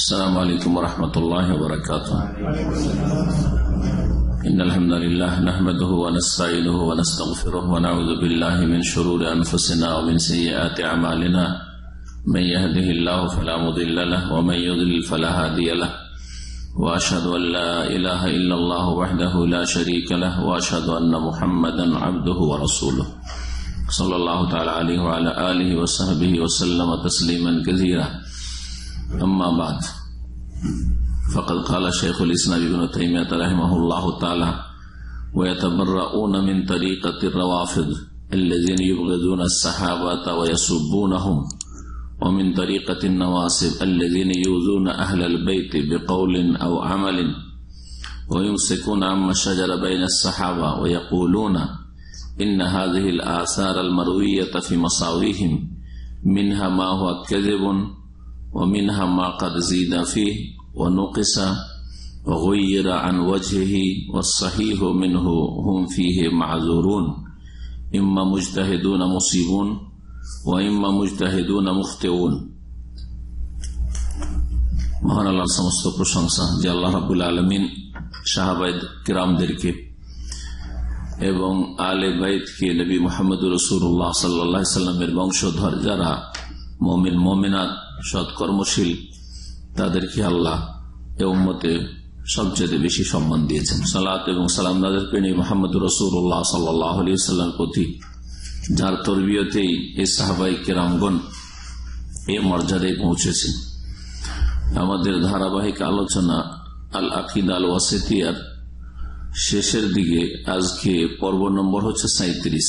السلام عليكم ورحمة الله وبركاته إن الحمد لله نحمده ونستعيده ونستغفره ونعوذ بالله من شرور أنفسنا ومن سيئات عمالنا من يهده الله فلا مضل له ومن يضل فلا هادي له وأشهد أن لا إله إلا الله وحده لا شريك له وأشهد أن محمدا عبده ورسوله صلى الله تعالى عليه وعلى آله وصحبه وسلم تسليما كثيرا أما بعد فقد قال شيخ الإسلام ابن تيمية رحمه الله تعالى ويتبرؤون من طريقة الروافض الذين يبغضون الصحابة ويسبونهم ومن طريقة النواصب الذين يؤذون أهل البيت بقول أو عمل ويمسكون عما شجر بين الصحابة ويقولون إن هذه الآثار المروية في مصاويهم منها ما هو كذب ومنها ما قد زيد فيه ونقص وغير عن وجهه والصحيح منه هم فيه معذورون إما مجتهدون مصيبون وإما مجتهدون مخطئون মহান আল্লাহর সমস্ত প্রশংসা যে আল্লাহ রাবুল আলমিন শাহাবাইদ কিরামদেরকে এবং আলে বাইদকে নবী মোহাম্মদ রসুল্লাহ সাল্লা সাল্লামের বংশধর যারা মমিন মমিনাত সৎকর্মশীল তাদেরকে আল্লাহ এ উম্মতে সবচেয়ে বেশি সম্মান দিয়েছেন সালাত এবং সালাম নাজর পেনি মোহাম্মদ রসুল্লাহ সাল্লাহ আলী সাল্লাম প্রতি যার তর্বীয়তেই এ সাহাবাই কেরামগন এ মর্যাদায় পৌঁছেছেন আমাদের ধারাবাহিক আলোচনা আল আকিদ আল ওয়াসেতিয়ার শেষের দিকে আজকে পর্ব নম্বর হচ্ছে সাঁত্রিশ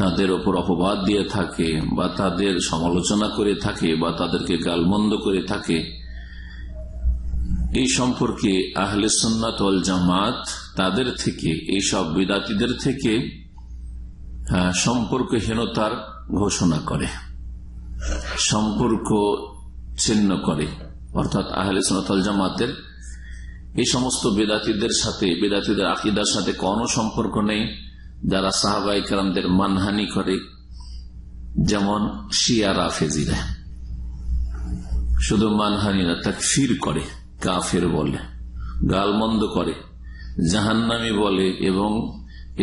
তাদের ওপর অপবাদ দিয়ে থাকে বা তাদের সমালোচনা করে থাকে বা তাদেরকে গালমন্দ করে থাকে এই সম্পর্কে আহলে সন্ন্যত জামাত তাদের থেকে এইসব বিদাতিদের থেকে সম্পর্কহীনতার ঘোষণা করে সম্পর্ক ছিন্ন করে অর্থাৎ আহলে সন্ন্যতল জামাতের এই সমস্ত বেদাতিদের সাথে বেদাতিদের আকিদার সাথে কোনো সম্পর্ক নেই যারা সাহাবাই কালামদের মানহানি করে যেমন শিয়ারা ফেজিরা শুধু মানহানি না তাকফির করে কাফের বলে গালমন্দ করে জাহান্নামি বলে এবং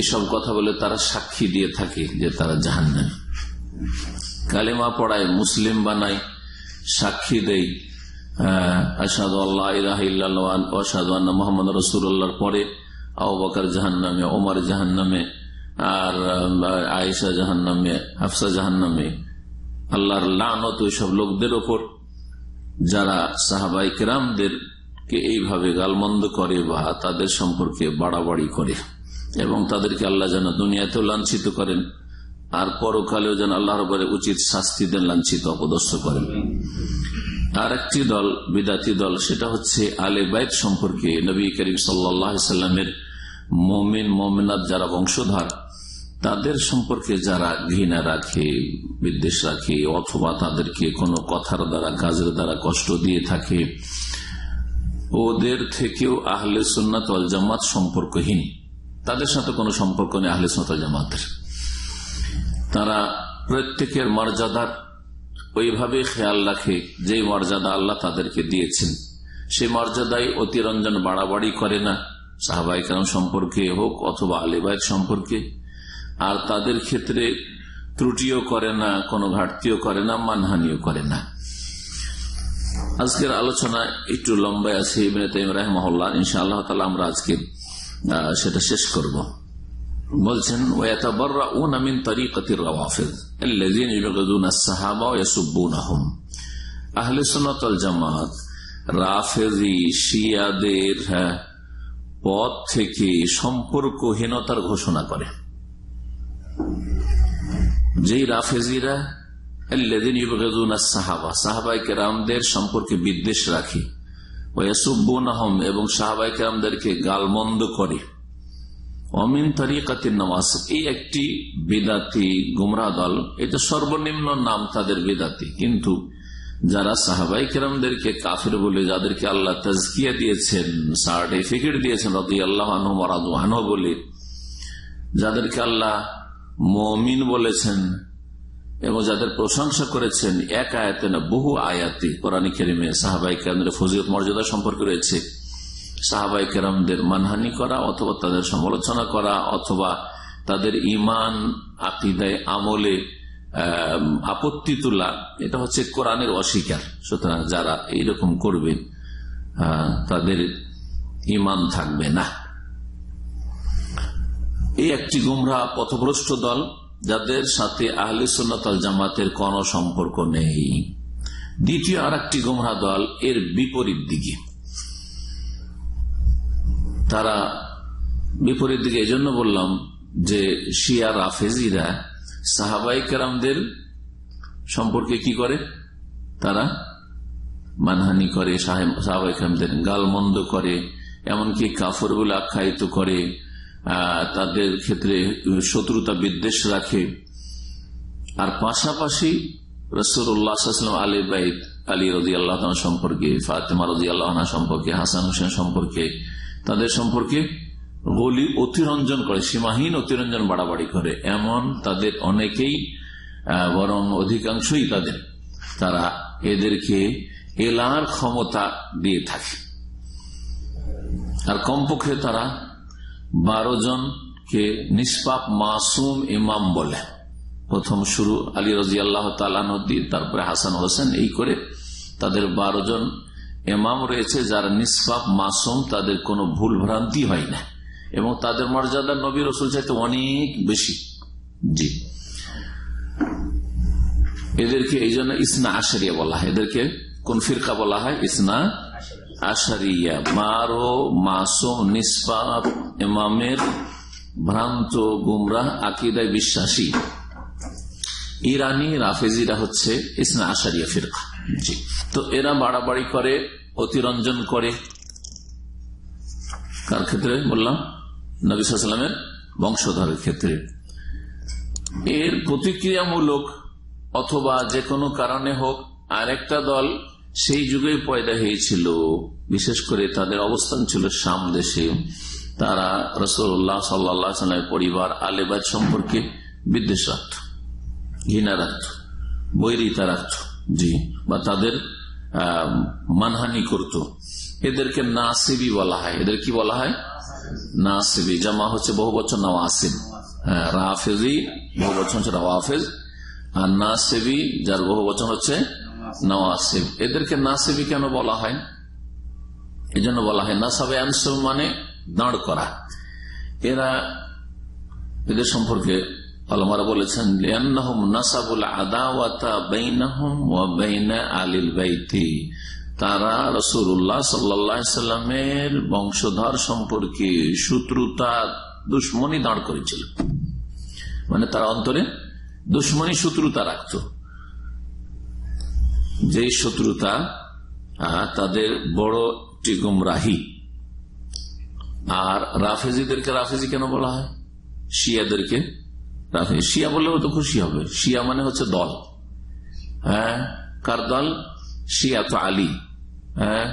এসব কথা বলে তারা সাক্ষী দিয়ে থাকে যে তারা জাহান্নামি কালেমা পড়ায় মুসলিম বানায় সাক্ষী দেয় মোহাম্মদ রসুল্লাহর পরে জাহান জাহান্নামে ওমার জাহান্নামে আর আয়েশা জাহান্নামে হাফসা জাহান্নামে আল্লাহর লানত ওইসব লোকদের ওপর যারা সাহাবাই কেরামদের এইভাবে গালমন্দ করে বা তাদের সম্পর্কে বাড়াবাড়ি করে এবং তাদেরকে আল্লাহ যেন দুনিয়াতেও লাঞ্ছিত করেন আর পরকালেও যেন আল্লাহর রে উচিত শাস্তি দেন লাঞ্ছিত অপদস্থ করেন আর একটি দল বিদাতি দল সেটা হচ্ছে আলে বাইত সম্পর্কে নবী করিম সাল্লা সাল্লামের মমিন মমিনাত যারা বংশধার তাদের সম্পর্কে যারা ঘৃণা রাখে বিদ্বেষ রাখে অথবা তাদেরকে কোনো কথার দ্বারা কাজের দ্বারা কষ্ট দিয়ে থাকে ওদের থেকেও আহলে সন্ন্যাত অল জামাত সম্পর্কহীন তাদের সাথে কোনো সম্পর্ক নেই আহলে সন্ন্যাত জামাতের তারা প্রত্যেকের মর্যাদার ওইভাবে খেয়াল রাখে যে মর্যাদা আল্লাহ তাদেরকে দিয়েছেন সে মর্যাদায় অতিরঞ্জন বাড়াবাড়ি করে না সাহাবাই সম্পর্কে হোক অথবা আলিবাহ সম্পর্কে আর তাদের ক্ষেত্রে ত্রুটিও করে না কোনো ঘাটতিও করে না মানহানিও করে না আজকের আলোচনা একটু লম্বায় আছে ইমরাহিমহল্লা ইনশা আল্লাহ তালা আমরা আজকে সেটা শেষ করব বলছেন রাফেজি হ্যাঁ, থেকে সম্পর্কহীনতার ঘোষণা করে যেই রাফেজিরা সাহাবা সম্পর্কে বিদ্বেষ রাখে ওয়াসুবনাহম এবং সাহাবাই কেরামদেরকে গালমন্দ করে অমিন তরিকাতির নামাজ এই একটি বেদাতি গুমরা দল এটা সর্বনিম্ন নাম তাদের বেদাতি কিন্তু যারা সাহাবাই কেরামদেরকে কাফের বলে যাদেরকে আল্লাহ তাজকিয়া দিয়েছেন সার্টিফিকেট দিয়েছেন রদি আল্লাহ বলে যাদেরকে আল্লাহ মমিন বলেছেন এবং যাদের প্রশংসা করেছেন এক আয়াতে না বহু আয়াতে কোরআন কেরিমে সাহাবাই কেরামদের ফজিয়ত মর্যাদা সম্পর্কে রয়েছে সাহাবাই কেরামদের মানহানি করা অথবা তাদের সমালোচনা করা অথবা তাদের ইমান আকিদায় আমলে আপত্তি তোলা এটা হচ্ছে কোরআনের অস্বীকার সুতরাং যারা এইরকম করবে তাদের ইমান থাকবে না এই একটি গুমরা পথভ্রষ্ট দল যাদের সাথে আহলে সুন্নতাল জামাতের কোন সম্পর্ক নেই দ্বিতীয় আর একটি গুমরা দল এর বিপরীত দিকে তারা বিপরীত দিকে এজন্য বললাম যে শিয়া রাফেজিরা সাহাবাই কেরামদের সম্পর্কে কি করে তারা মানহানি করে সাহাবাই কেরামদের গালমন্দ করে এমনকি কাফর বলে আখ্যায়িত করে তাদের ক্ষেত্রে শত্রুতা বিদ্বেষ রাখে আর পাশাপাশি রসুরাম আলী বাইদ আলী রদি আল্লাহ সম্পর্কে ফাতেমা রাজি আল্লাহনা সম্পর্কে হাসান হোসেন সম্পর্কে তাদের সম্পর্কে গলি অতিরঞ্জন করে সীমাহীন অতিরঞ্জন বাড়াবাড়ি করে এমন তাদের অনেকেই বরং অধিকাংশই তাদের তারা এদেরকে এলার ক্ষমতা দিয়ে থাকে আর কমপক্ষে তারা বারো জনকে নিষ্পাপ মাসুম ইমাম বলে প্রথম শুরু আলী রাজি আল্লাহ তালানদ্দি তারপরে হাসান হোসেন এই করে তাদের বারো জন এমাম রয়েছে যারা নিষ্পাপ মাসুম তাদের কোনো ভুল ভ্রান্তি হয় না এবং তাদের মর্যাদা নবীর রসুল চাইতে অনেক বেশি জি এদেরকে এই জন্য ইসনা আশারিয়া বলা হয় এদেরকে কোন ফিরকা বলা হয় ইসনা আশারিয়া মারও মাসুম নিষ্পাপ ইমামের ভ্রান্ত গুমরাহ আকিদায় বিশ্বাসী ইরানি রাফেজিরা হচ্ছে ইসনা আশারিয়া ফিরকা জি তো এরা বাড়াবাড়ি করে অতিরঞ্জন করে কার ক্ষেত্রে বললাম নবিসামের বংশধরের ক্ষেত্রে এর প্রতিক্রিয়ামূলক অথবা যে কোনো কারণে হোক আরেকটা দল সেই যুগে পয়দা হয়েছিল বিশেষ করে তাদের অবস্থান ছিল শাম দেশে তারা রসুল্লাহ সাল্লা সাল্লামের পরিবার আলেবাজ সম্পর্কে বিদ্বেষ রাখত ঘৃণা রাখত বৈরিতা রাখত জি বা তাদের মানহানি করত এদেরকে নাসিবি বলা হয় এদের কি বলা হয় নাসিবি জামা হচ্ছে বহু বছর নাম হ্যাঁ রাফেজি বহু বছর হচ্ছে রাফেজ আর নাসিবি যার বহু বছর হচ্ছে নওয়াসিব এদেরকে নাসিবি কেন বলা হয় জন্য বলা হয় নাসাবে আনসব মানে দাঁড় করা এরা এদের সম্পর্কে আলমারা বলেছেন বাইতি তারা রসুল্লাহ সাল্লামের বংশধর সম্পর্কে শত্রুতা দুশ্মনী দাঁড় করেছিল মানে তার অন্তরে দুশ্মনী শত্রুতা রাখত যে শত্রুতা তাদের বড় একটি গুমরাহি আর রাফেজিদেরকে রাফেজি কেন বলা হয় শিয়াদেরকে রাফেজি শিয়া বললেও তো খুশি হবে শিয়া মানে হচ্ছে দল হ্যাঁ কার দল শিয়া তো আলী হ্যাঁ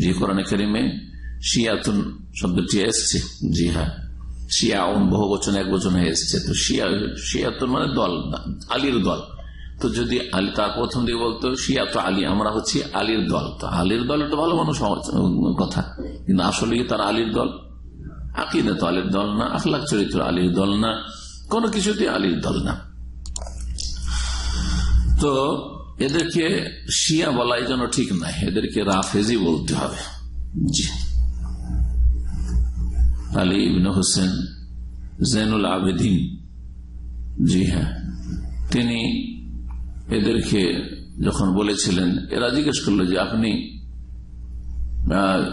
জি কোরআন করিমে শিয়াতুন শব্দটি এসছে জি হ্যাঁ শিয়া বহু বচনে এক বচন হয়ে এসছে তো শিয়া শিয়াতুন মানে দল আলীর দল তো যদি আলী তার প্রথম দিকে বলতো শিয়া তো আলী আমরা হচ্ছি আলীর দল তো আলীর দল একটা ভালো মানুষ কথা কিন্তু আসলে তার আলীর দল আকিদা তো আলীর দল না আখলাখ চরিত্র আলীর দল না কোনো কিছুতে আলীর দল না তো এদেরকে শিয়া বলা এই জন্য ঠিক নাই এদেরকে রাফেজি বলতে হবে জি আলী ইবিন হোসেন জেনুল আবেদিন জি হ্যাঁ তিনি এদেরকে যখন বলেছিলেন এরা জিজ্ঞেস করলো যে আপনি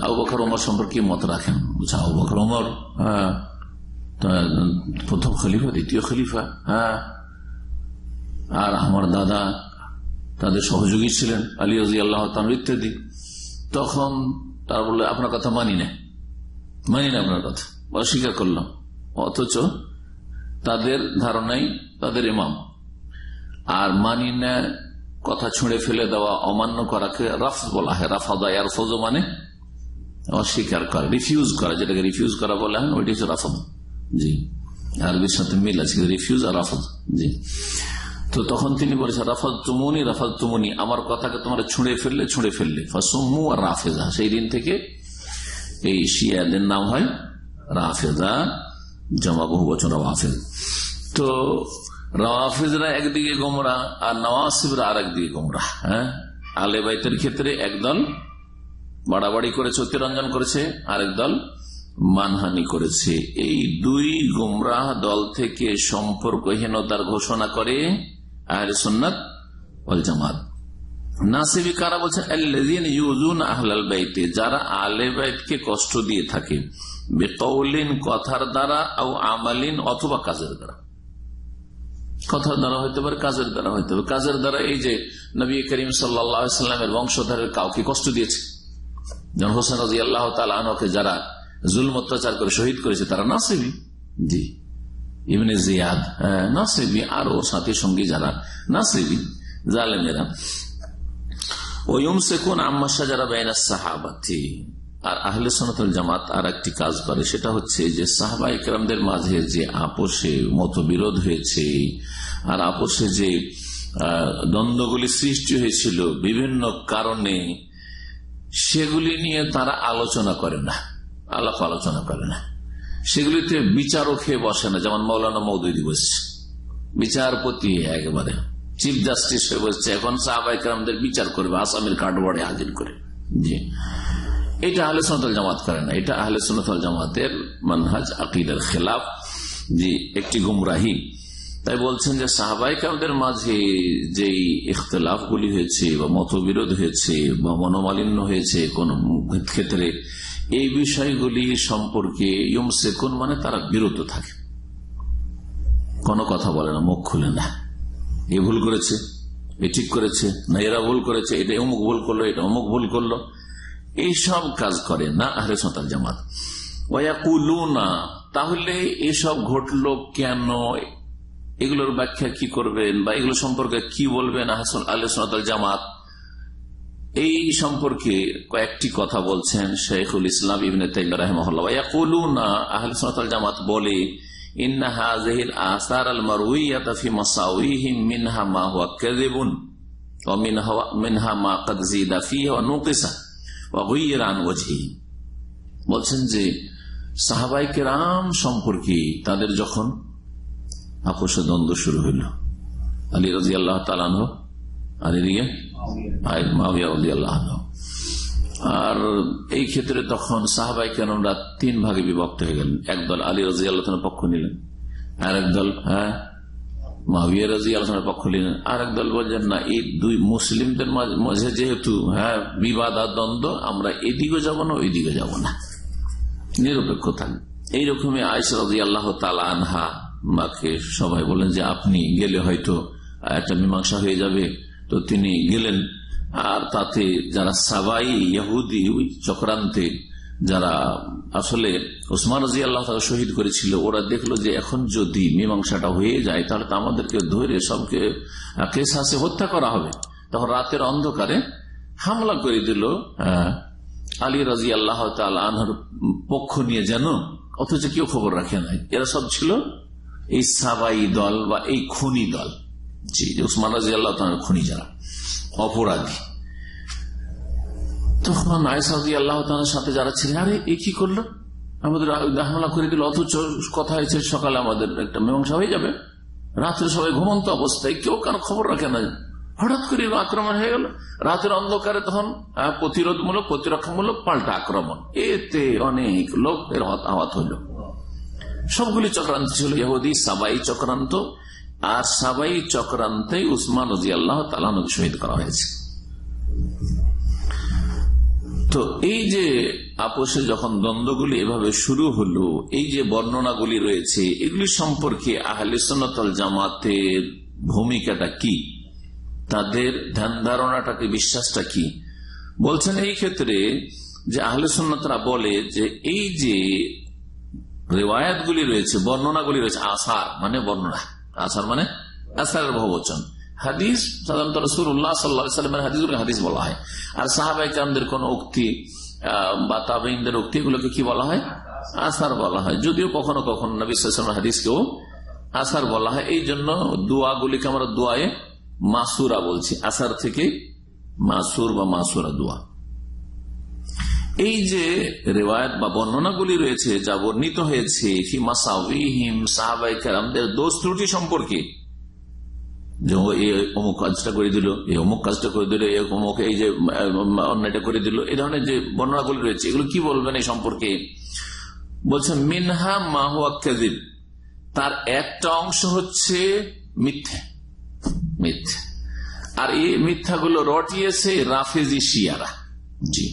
আবুবকর ওমর সম্পর্কে মত রাখেন বুঝা ওমর হ্যাঁ, প্রথম খলিফা দ্বিতীয় খলিফা হ্যাঁ আর আমার দাদা তাদের সহযোগী ছিলেন আলী রাজি আল্লাহ ইত্যাদি তখন তার বললো আপনার কথা মানি না মানি না আপনার কথা অস্বীকার করলাম অথচ তাদের ধারণাই তাদের ইমাম আর মানি না কথা ছুঁড়ে ফেলে দেওয়া অমান্য করাকে রাফ বলা হয় রাফাদা আর ফজ মানে অস্বীকার করা রিফিউজ করা যেটাকে রিফিউজ করা বলা হয় ওইটি হচ্ছে রাফদ জি আরবির সাথে মিল আছে রিফিউজ আর রাফদ জি তো তখন তিনি বলেছেন রাফাজ তুমুনি রাফাজ তুমুনি আমার কথাকে তোমরা ছুঁড়ে ফেললে ছুঁড়ে ফেললে ফাসমু আর রাফেজা সেই দিন থেকে এই শিয়াদের নাম হয় রাফেজা জমা বহু বছর তো রাফিজরা একদিকে গোমরা আর নওয়াসিবরা আর একদিকে গোমরা হ্যাঁ আলে বাইতের ক্ষেত্রে একদল বাড়াবাড়ি করে অতিরঞ্জন করেছে আরেক দল মানহানি করেছে এই দুই গোমরাহ দল থেকে সম্পর্কহীনতার ঘোষণা করে আহলে সন্ন্যত জামাত নাসিবি কারা বলছেন আহলাল বাইতে যারা আলে বাইতকে কষ্ট দিয়ে থাকে বেকৌলিন কথার দ্বারা ও আমালিন অথবা কাজের দ্বারা কথার দ্বারা হইতে পারে কাজের দ্বারা হইতে পারে কাজের দ্বারা এই যে নবী করিম সাল্লামের বংশধরের কাউকে কষ্ট দিয়েছে যেমন হোসেন রাজি আল্লাহ তালকে যারা জুল অত্যাচার করে শহীদ করেছে তারা নাসিবি জি ইমনে জিয়াদ হ্যাঁ, নাসিবি আর ও সাথী সঙ্গী যারা নাসিবি জালেমেরা ওয়ুম সেকুন আম্মাশা যারা বেআনা সাহাবাতি আর আহলে সনাতল জামাত আর একটি কাজ করে সেটা হচ্ছে যে সাহবা ইকরামদের মাঝে যে আপোষে মতবিরোধ হয়েছে আর আপোষে যে দ্বন্দ্বগুলি সৃষ্টি হয়েছিল বিভিন্ন কারণে সেগুলি নিয়ে তারা আলোচনা করে না আলাপ আলোচনা করে না সেগুলিতে বিচারও খেয়ে বসে না যেমন মৌলানা মৌদি দিবস বিচারপতি একেবারে চিফ জাস্টিস হয়ে বসছে এখন সাহাবা ইকরামদের বিচার করবে আসামের কাঠগড়ে হাজির করে জি এটা আহলে সোনাতল জামাত করে না এটা আহলে সোনাতল জামাতের মানহাজ আকিদের খেলাফ জি একটি গুমরাহি তাই বলছেন যে সাহাবাই কামদের মাঝে যেই ইতলাফ গুলি হয়েছে বা মতবিরোধ হয়েছে বা মনোমালিন্য হয়েছে কোন ক্ষেত্রে এই বিষয়গুলি সম্পর্কে ইমসে মানে তারা বিরত থাকে কোনো কথা বলে না মুখ খুলে না এ ভুল করেছে এ ঠিক করেছে না এরা ভুল করেছে এটা অমুক ভুল করলো এটা অমুক ভুল করলো এইসব কাজ করে না আহলে সন্তান জামাত না তাহলে এসব ঘটলো কেন এগুলোর ব্যাখ্যা কি করবেন বা এগুলো সম্পর্কে কি বলবেন আহসান আল্লাহ জামাত এই সম্পর্কে কয়েকটি কথা বলছেন শেখুল ইসলাম ইবিন তাইমুনা আহল সনাতাল জামাত বলে মিনহা মা কদ জিদা ফি নুকিসা বলছেন যে সাহাবাইকে রাম সম্পর্কে তাদের যখন আপোষ দ্বন্দ্ব শুরু হইল আলী রাজি আল্লাহ তালান আর আল্লাহ আর এই ক্ষেত্রে তখন সাহাবাই কেনরা তিন ভাগে বিভক্ত হয়ে গেলেন একদল আলী রাজি আল্লাহ পক্ষ নিলেন আর একদল হ্যাঁ মাবিয়া রাজি আলোচনার পক্ষ নিলেন আর একদল বলছেন না এই দুই মুসলিমদের মাঝে যেহেতু হ্যাঁ বিবাদ আর দ্বন্দ্ব আমরা এদিকে যাব না ওইদিকে যাবো না নিরপেক্ষ থাকবে এইরকমই আয়সা রাজি আল্লাহ আনহা মাকে সবাই বলেন যে আপনি গেলে হয়তো একটা মীমাংসা হয়ে যাবে তো তিনি গেলেন আর তাতে যারা সাবাই ইহুদি চক্রান্তে যারা আসলে ওসমান রাজি আল্লাহ তাকে শহীদ করেছিল ওরা দেখলো যে এখন যদি মীমাংসাটা হয়ে যায় তাহলে তো আমাদেরকে ধরে সবকে কেসাসে হত্যা করা হবে তখন রাতের অন্ধকারে হামলা করে দিল আলী রাজি আল্লাহ আনহার পক্ষ নিয়ে যেন অথচ কেউ খবর রাখে নাই এরা সব ছিল এই সাবাই দল বা এই খুনি দল জি উসমান রাজি আল্লাহ খুনি যারা অপরাধী তখন আয়সাদি আল্লাহ সাথে যারা ছিলেন আরে এ কি করলো আমাদের হামলা করে দিল অথচ কথা হয়েছে সকালে আমাদের একটা মীমাংসা হয়ে যাবে রাত্রে সবাই ঘুমন্ত অবস্থায় কেউ কারো খবর রাখে না হঠাৎ করে আক্রমণ হয়ে গেল রাতের অন্ধকারে তখন প্রতিরোধমূলক প্রতিরক্ষামূলক পাল্টা আক্রমণ এতে অনেক লোক এর আহত হইল সবগুলি চক্রান্ত ছিল ইহুদি সাবাই চক্রান্ত আর সাবাই চক্রান্তে উসমান রাজি আল্লাহ তালানকে শহীদ করা হয়েছে তো এই যে আপোষে যখন দ্বন্দ্বগুলি এভাবে শুরু হলো এই যে বর্ণনাগুলি রয়েছে এগুলি সম্পর্কে আহলে সনাতল জামাতের ভূমিকাটা কি তাদের ধ্যান ধারণাটাকে বিশ্বাসটা কি বলছেন এই ক্ষেত্রে যে আহলে সন্ন্যতরা বলে যে এই যে রেওয়ায়াতগুলি রয়েছে বর্ণনাগুলি রয়েছে আসার মানে বর্ণনা আসার মানে আসারের ভবচন হাদিস সাধারণত রসুল্লাহ সাল্লামের হাদিস হাদিস বলা হয় আর সাহাবাই কামদের কোন উক্তি বা তাবেইনদের উক্তি এগুলোকে কি বলা হয় আসার বলা হয় যদিও কখনো কখনো নবী হাদিস হাদিসকেও আসার বলা হয় এই জন্য দোয়াগুলিকে আমরা দোয়ায় মাসুরা বলছি আসার থেকে মাসুর বা মাসুরা দোয়া এই যে রেওয়ায়ত বা বর্ণনাগুলি রয়েছে যা বর্ণিত হয়েছে কি মাসাউহিম সাহাবাই কালামদের দোষ ত্রুটি সম্পর্কে যে অমুক কাজটা করে দিল এই অমুক কাজটা করে দিল এই অমুক এই যে অন্যায়টা করে দিল এই ধরনের যে বর্ণনাগুলি রয়েছে এগুলো কি বলবেন এই সম্পর্কে বলছে মিনহা মাহুয়া তার একটা অংশ হচ্ছে মিথ্যে মিথ্যে আর এই মিথ্যাগুলো রটিয়েছে রাফেজি শিয়ারা জি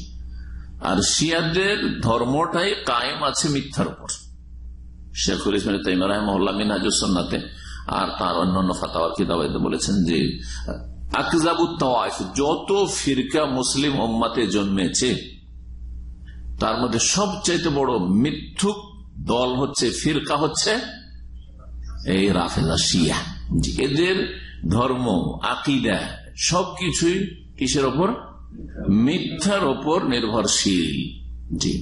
আর শিয়াদের ধর্মটাই কায়েম আছে মিথ্যার উপর শেখুল ইসলাম তাইমা রহমা মিনহাজুসন্নাতে আর তার অন্যান্য ফাতাওয়ার কিতাবাই বলেছেন যে যত ফিরকা মুসলিম ওম্মাতে জন্মেছে তার মধ্যে সবচাইতে বড় মিথ্যুক দল হচ্ছে ফিরকা হচ্ছে এই রাফেলা শিয়া এদের ধর্ম আকিদা সবকিছুই কিসের ওপর মিথ্যার ওপর নির্ভরশীল জি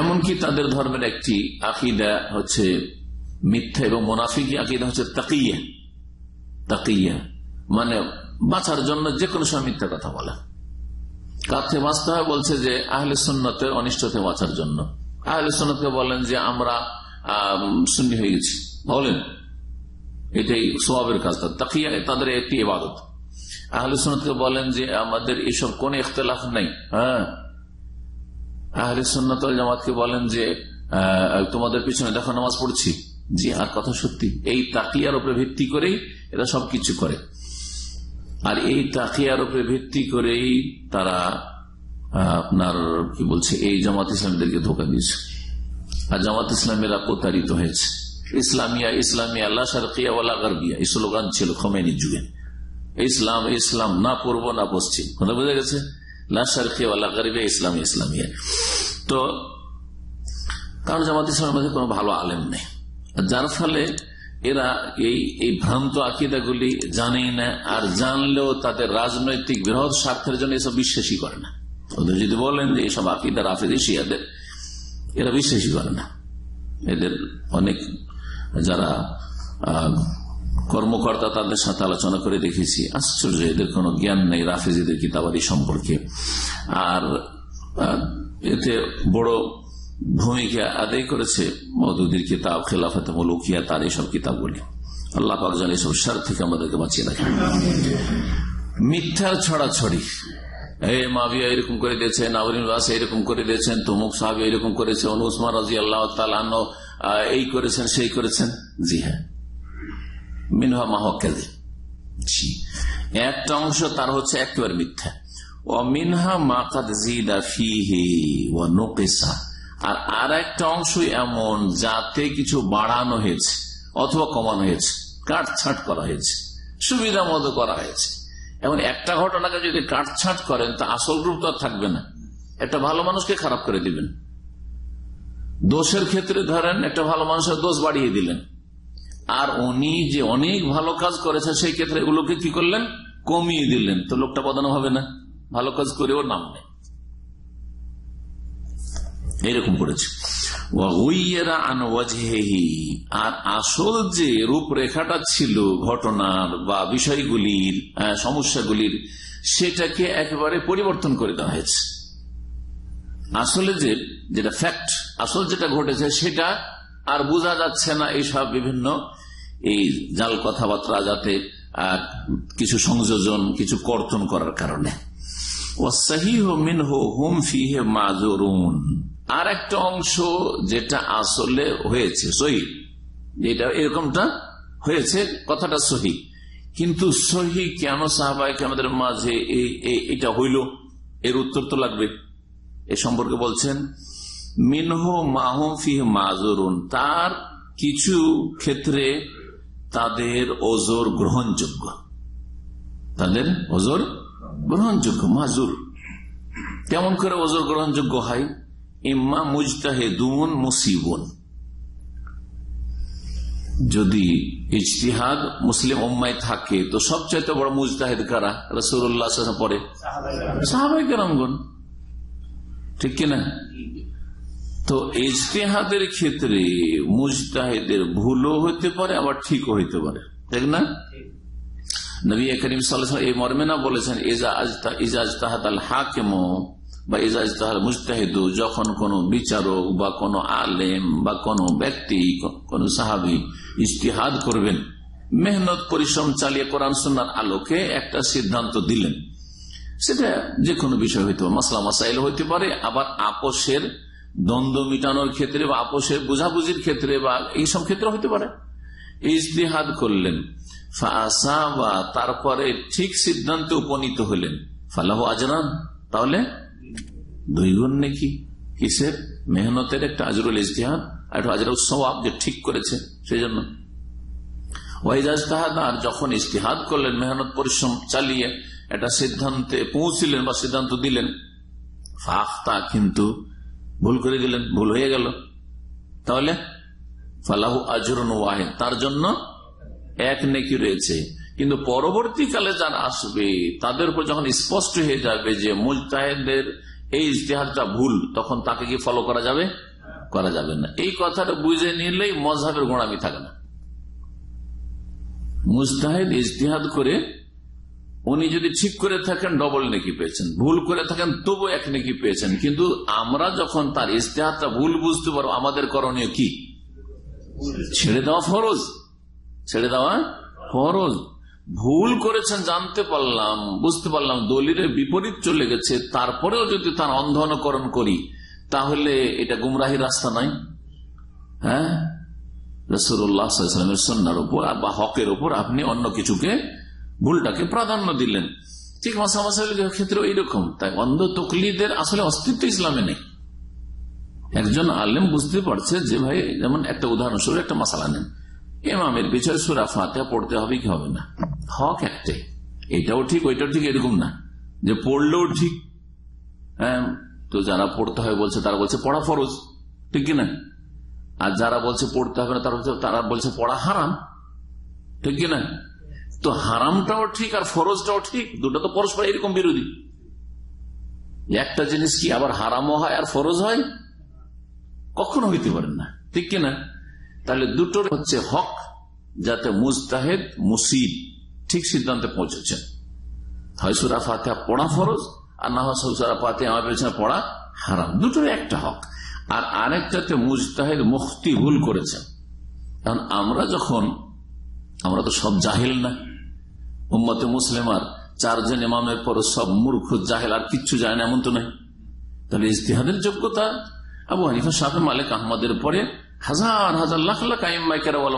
এমনকি তাদের ধর্মের একটি আকিদা হচ্ছে মিথ্যা এবং মোনাফিক আকিদা হচ্ছে তাকিয়া তাকিয়া মানে বাঁচার জন্য যে কোনো সময় মিথ্যা কথা বলা কাছে বাঁচতে হয় বলছে যে আহলে সুন্নতের অনিষ্টতে বাঁচার জন্য আহলে সুন্নতকে বলেন যে আমরা শূন্য হয়ে গেছি বলেন এটাই স্বভাবের কাজ তাকিয়া তাদের একটি ইবাদত আহলে সুন্নতকে বলেন যে আমাদের এসব কোন ইখতলাফ নাই হ্যাঁ আহলে জামাতকে বলেন যে তোমাদের পিছনে দেখো নামাজ পড়ছি জি আর কথা সত্যি এই তাকিয়ার উপরে ভিত্তি করেই এরা সবকিছু করে আর এই তাকিয়ার উপরে ভিত্তি করেই তারা আপনার কি বলছে এই জামাত ইসলামীদেরকে ধোকা দিয়েছে আর জামাত ইসলামেরা প্রতারিত হয়েছে ইসলামিয়া ইসলামিয়া আল্লাহ সারকিয়া গার্বিয়া এই স্লোগান ছিল খমেনি যুগে ইসলাম ইসলাম না পূর্ব না পশ্চিম কথা বোঝা গেছে ইসলাম ইসলামিয়া তো কারণ জামাত ইসলামের মধ্যে কোনো ভালো আলেম নেই যার ফলে এরা এই এই ভ্রান্ত গুলি জানেই না আর জানলেও তাদের রাজনৈতিক বৃহৎ স্বার্থের জন্য এসব বিশ্বাসই করে না ওদের যদি বলেন যে এইসব আকিদা রাফেদি শিয়াদের এরা বিশ্বাসই করে না এদের অনেক যারা কর্মকর্তা তাদের সাথে আলোচনা করে দেখেছি আশ্চর্য এদের কোনো জ্ঞান নেই রাফেজিদের কিতাবাদি সম্পর্কে আর এতে বড় ভূমিকা আদায় করেছে মদুদির কিতাব খেলাফত মলুকিয়া তার এইসব কিতাবগুলি আল্লাহ পাকজন এইসব সার থেকে আমাদেরকে বাঁচিয়ে রাখেন মিথ্যার ছড়াছড়ি এই করেছেন সেই করেছেন জি হ্যাঁ। মিনহা একটা অংশ তার হচ্ছে মিথ্যা মাকাত জিদা ফিহে ও নোকেসা আর আর একটা অংশই এমন যাতে কিছু বাড়ানো হয়েছে অথবা কমানো হয়েছে কাটছাট করা হয়েছে সুবিধা মতো করা হয়েছে এমন একটা ঘটনাকে যদি কাটছাট করেন তা আসল রূপ তো থাকবে না একটা ভালো মানুষকে খারাপ করে দিবেন দোষের ক্ষেত্রে ধরেন একটা ভালো মানুষের দোষ বাড়িয়ে দিলেন আর উনি যে অনেক ভালো কাজ করেছে সেই ক্ষেত্রে ওগুলোকে কি করলেন কমিয়ে দিলেন তো লোকটা বদানো হবে না ভালো কাজ করেও নাম নেই এরকম করেছে আর আসল যে রূপরেখাটা ছিল ঘটনার বা বিষয়গুলির সমস্যাগুলির সেটাকে একেবারে পরিবর্তন করে দেওয়া হয়েছে আসলে যে যেটা ফ্যাক্ট আসল যেটা ঘটেছে সেটা আর বোঝা যাচ্ছে না এইসব বিভিন্ন এই জাল কথাবার্তা যাতে কিছু সংযোজন কিছু কর্তন করার কারণে ওয়াসাহি হোমিন হোম ফিহে মাজরুন আর একটা অংশ যেটা আসলে হয়েছে সহি যেটা এরকমটা হয়েছে কথাটা সহি কিন্তু সহি কেন সাহবাহিক আমাদের মাঝে এটা হইল এর উত্তর তো লাগবে এ সম্পর্কে বলছেন মিনহ মাহফি মাজরুন তার কিছু ক্ষেত্রে তাদের ওজোর গ্রহণযোগ্য তাদের ওজোর গ্রহণযোগ্য মাজুর কেমন করে ওজোর গ্রহণযোগ্য হয় ইম্মা মুজতাহেদুন মুসিবন যদি ইজতিহাদ মুসলিম ওম্মায় থাকে তো সবচাইতে বড় মুজতাহেদ কারা রসুল্লাহ পরে সাহাবাই কেরামগণ ঠিক কিনা তো ইজতেহাদের ক্ষেত্রে মুজতাহেদের ভুলও হইতে পারে আবার ঠিকও হইতে পারে ঠিক না নবী করিম সাল্লাহ এই মর্মে না বলেছেন ইজা ইজাজ তাহাদ আল হাকিম বা ইজাজ তাহার মুস্তাহিদু যখন কোনো বিচারক বা কোনো আলেম বা কোনো ব্যক্তি কোনো সাহাবি ইস্তিহাদ করবেন মেহনত পরিশ্রম চালিয়ে কোরআন সন্ন্যার আলোকে একটা সিদ্ধান্ত দিলেন সেটা যে কোনো বিষয় হইতে পারে মাসলা মাসাইল হইতে পারে আবার আপোষের দ্বন্দ্ব মিটানোর ক্ষেত্রে বা আপোষের বুঝাবুঝির ক্ষেত্রে বা এইসব ক্ষেত্রে হইতে পারে ইস্তিহাদ করলেন তারপরে ঠিক সিদ্ধান্তে উপনীত হলেন ফালাহ আজরান তাহলে দুই গুণ নাকি কিসের মেহনতের একটা আজরুল ইজতিহাদ আর একটা আজরাউল সওয়াব যে ঠিক করেছে সেই জন্য ওয়াইজাজ তাহাদার যখন ইস্তিহাদ করলেন মেহনত পরিশ্রম চালিয়ে একটা সিদ্ধান্তে পৌঁছিলেন বা সিদ্ধান্ত দিলেন ফাখতা কিন্তু ভুল করে দিলেন ভুল হয়ে গেল তাহলে ফালাহু আজরুন ওয়াহেদ তার জন্য এক নেকি রয়েছে কিন্তু পরবর্তীকালে যারা আসবে তাদের উপর যখন স্পষ্ট হয়ে যাবে যে মুজতাহেদের এই ইজতেহাদটা ভুল তখন তাকে কি ফলো করা যাবে করা যাবে না এই কথাটা বুঝে নিলেই মজহাবের গোড়ামি থাকে না মুস্তাহিদ ইজতেহাদ করে উনি যদি ঠিক করে থাকেন ডবল নেকি পেয়েছেন ভুল করে থাকেন তবু এক নেকি পেয়েছেন কিন্তু আমরা যখন তার ইশতেহারটা ভুল বুঝতে পারবো আমাদের করণীয় কি ছেড়ে দেওয়া ফরজ ছেড়ে দেওয়া ফরজ ভুল করেছেন জানতে পারলাম বুঝতে পারলাম দলিলের বিপরীত চলে গেছে তারপরেও যদি তার অন্ধ অনুকরণ করি তাহলে এটা গুমরাহির রাস্তা নাই হ্যাঁ রসুরামের সন্ন্যার উপর বা হকের উপর আপনি অন্য কিছুকে ভুলটাকে প্রাধান্য দিলেন ঠিক মাসা ক্ষেত্রে এইরকম তাই অন্ধ তকলিদের আসলে অস্তিত্ব ইসলামে নেই একজন আলেম বুঝতে পারছে যে ভাই যেমন একটা উদাহরণস্বরূপ একটা মশালা নেন এমামের পিছনে সুরা ফাতে পড়তে হবে কি হবে না হক একটাই এটাও ঠিক ওইটাও ঠিক এরকম না যে পড়লেও ঠিক হ্যাঁ তো যারা পড়তে হয় বলছে তারা বলছে পড়া ফরজ ঠিক কিনা আর যারা বলছে পড়তে হবে না তারা তারা বলছে পড়া হারাম ঠিক কিনা তো হারামটাও ঠিক আর ফরজটাও ঠিক দুটো তো পরস্পর এরকম বিরোধী একটা জিনিস কি আবার হারামও হয় আর ফরজ হয় কখনো হইতে পারেন না ঠিক কিনা তাহলে দুটোর হচ্ছে হক যাতে মুস্তাহেদ মুসিদ ঠিক সিদ্ধান্তে পৌঁছেছেন হয় সুরা ফাতে পড়া ফরজ আর না হয় সুরা ফাতে আমার পেছনে পড়া হারাম দুটোর একটা হক আর আরেকটাতে মুজতাহিদ মুক্তি ভুল করেছেন কারণ আমরা যখন আমরা তো সব জাহিল না উম্মতে আর চারজন ইমামের পর সব মূর্খ জাহেল আর কিচ্ছু যায় না এমন তো নাই তাহলে ইস্তিহাদের যোগ্যতা আবু হানিফা সাহেব মালিক আহমদের পরে হাজার হাজার লাখ লাখ আইম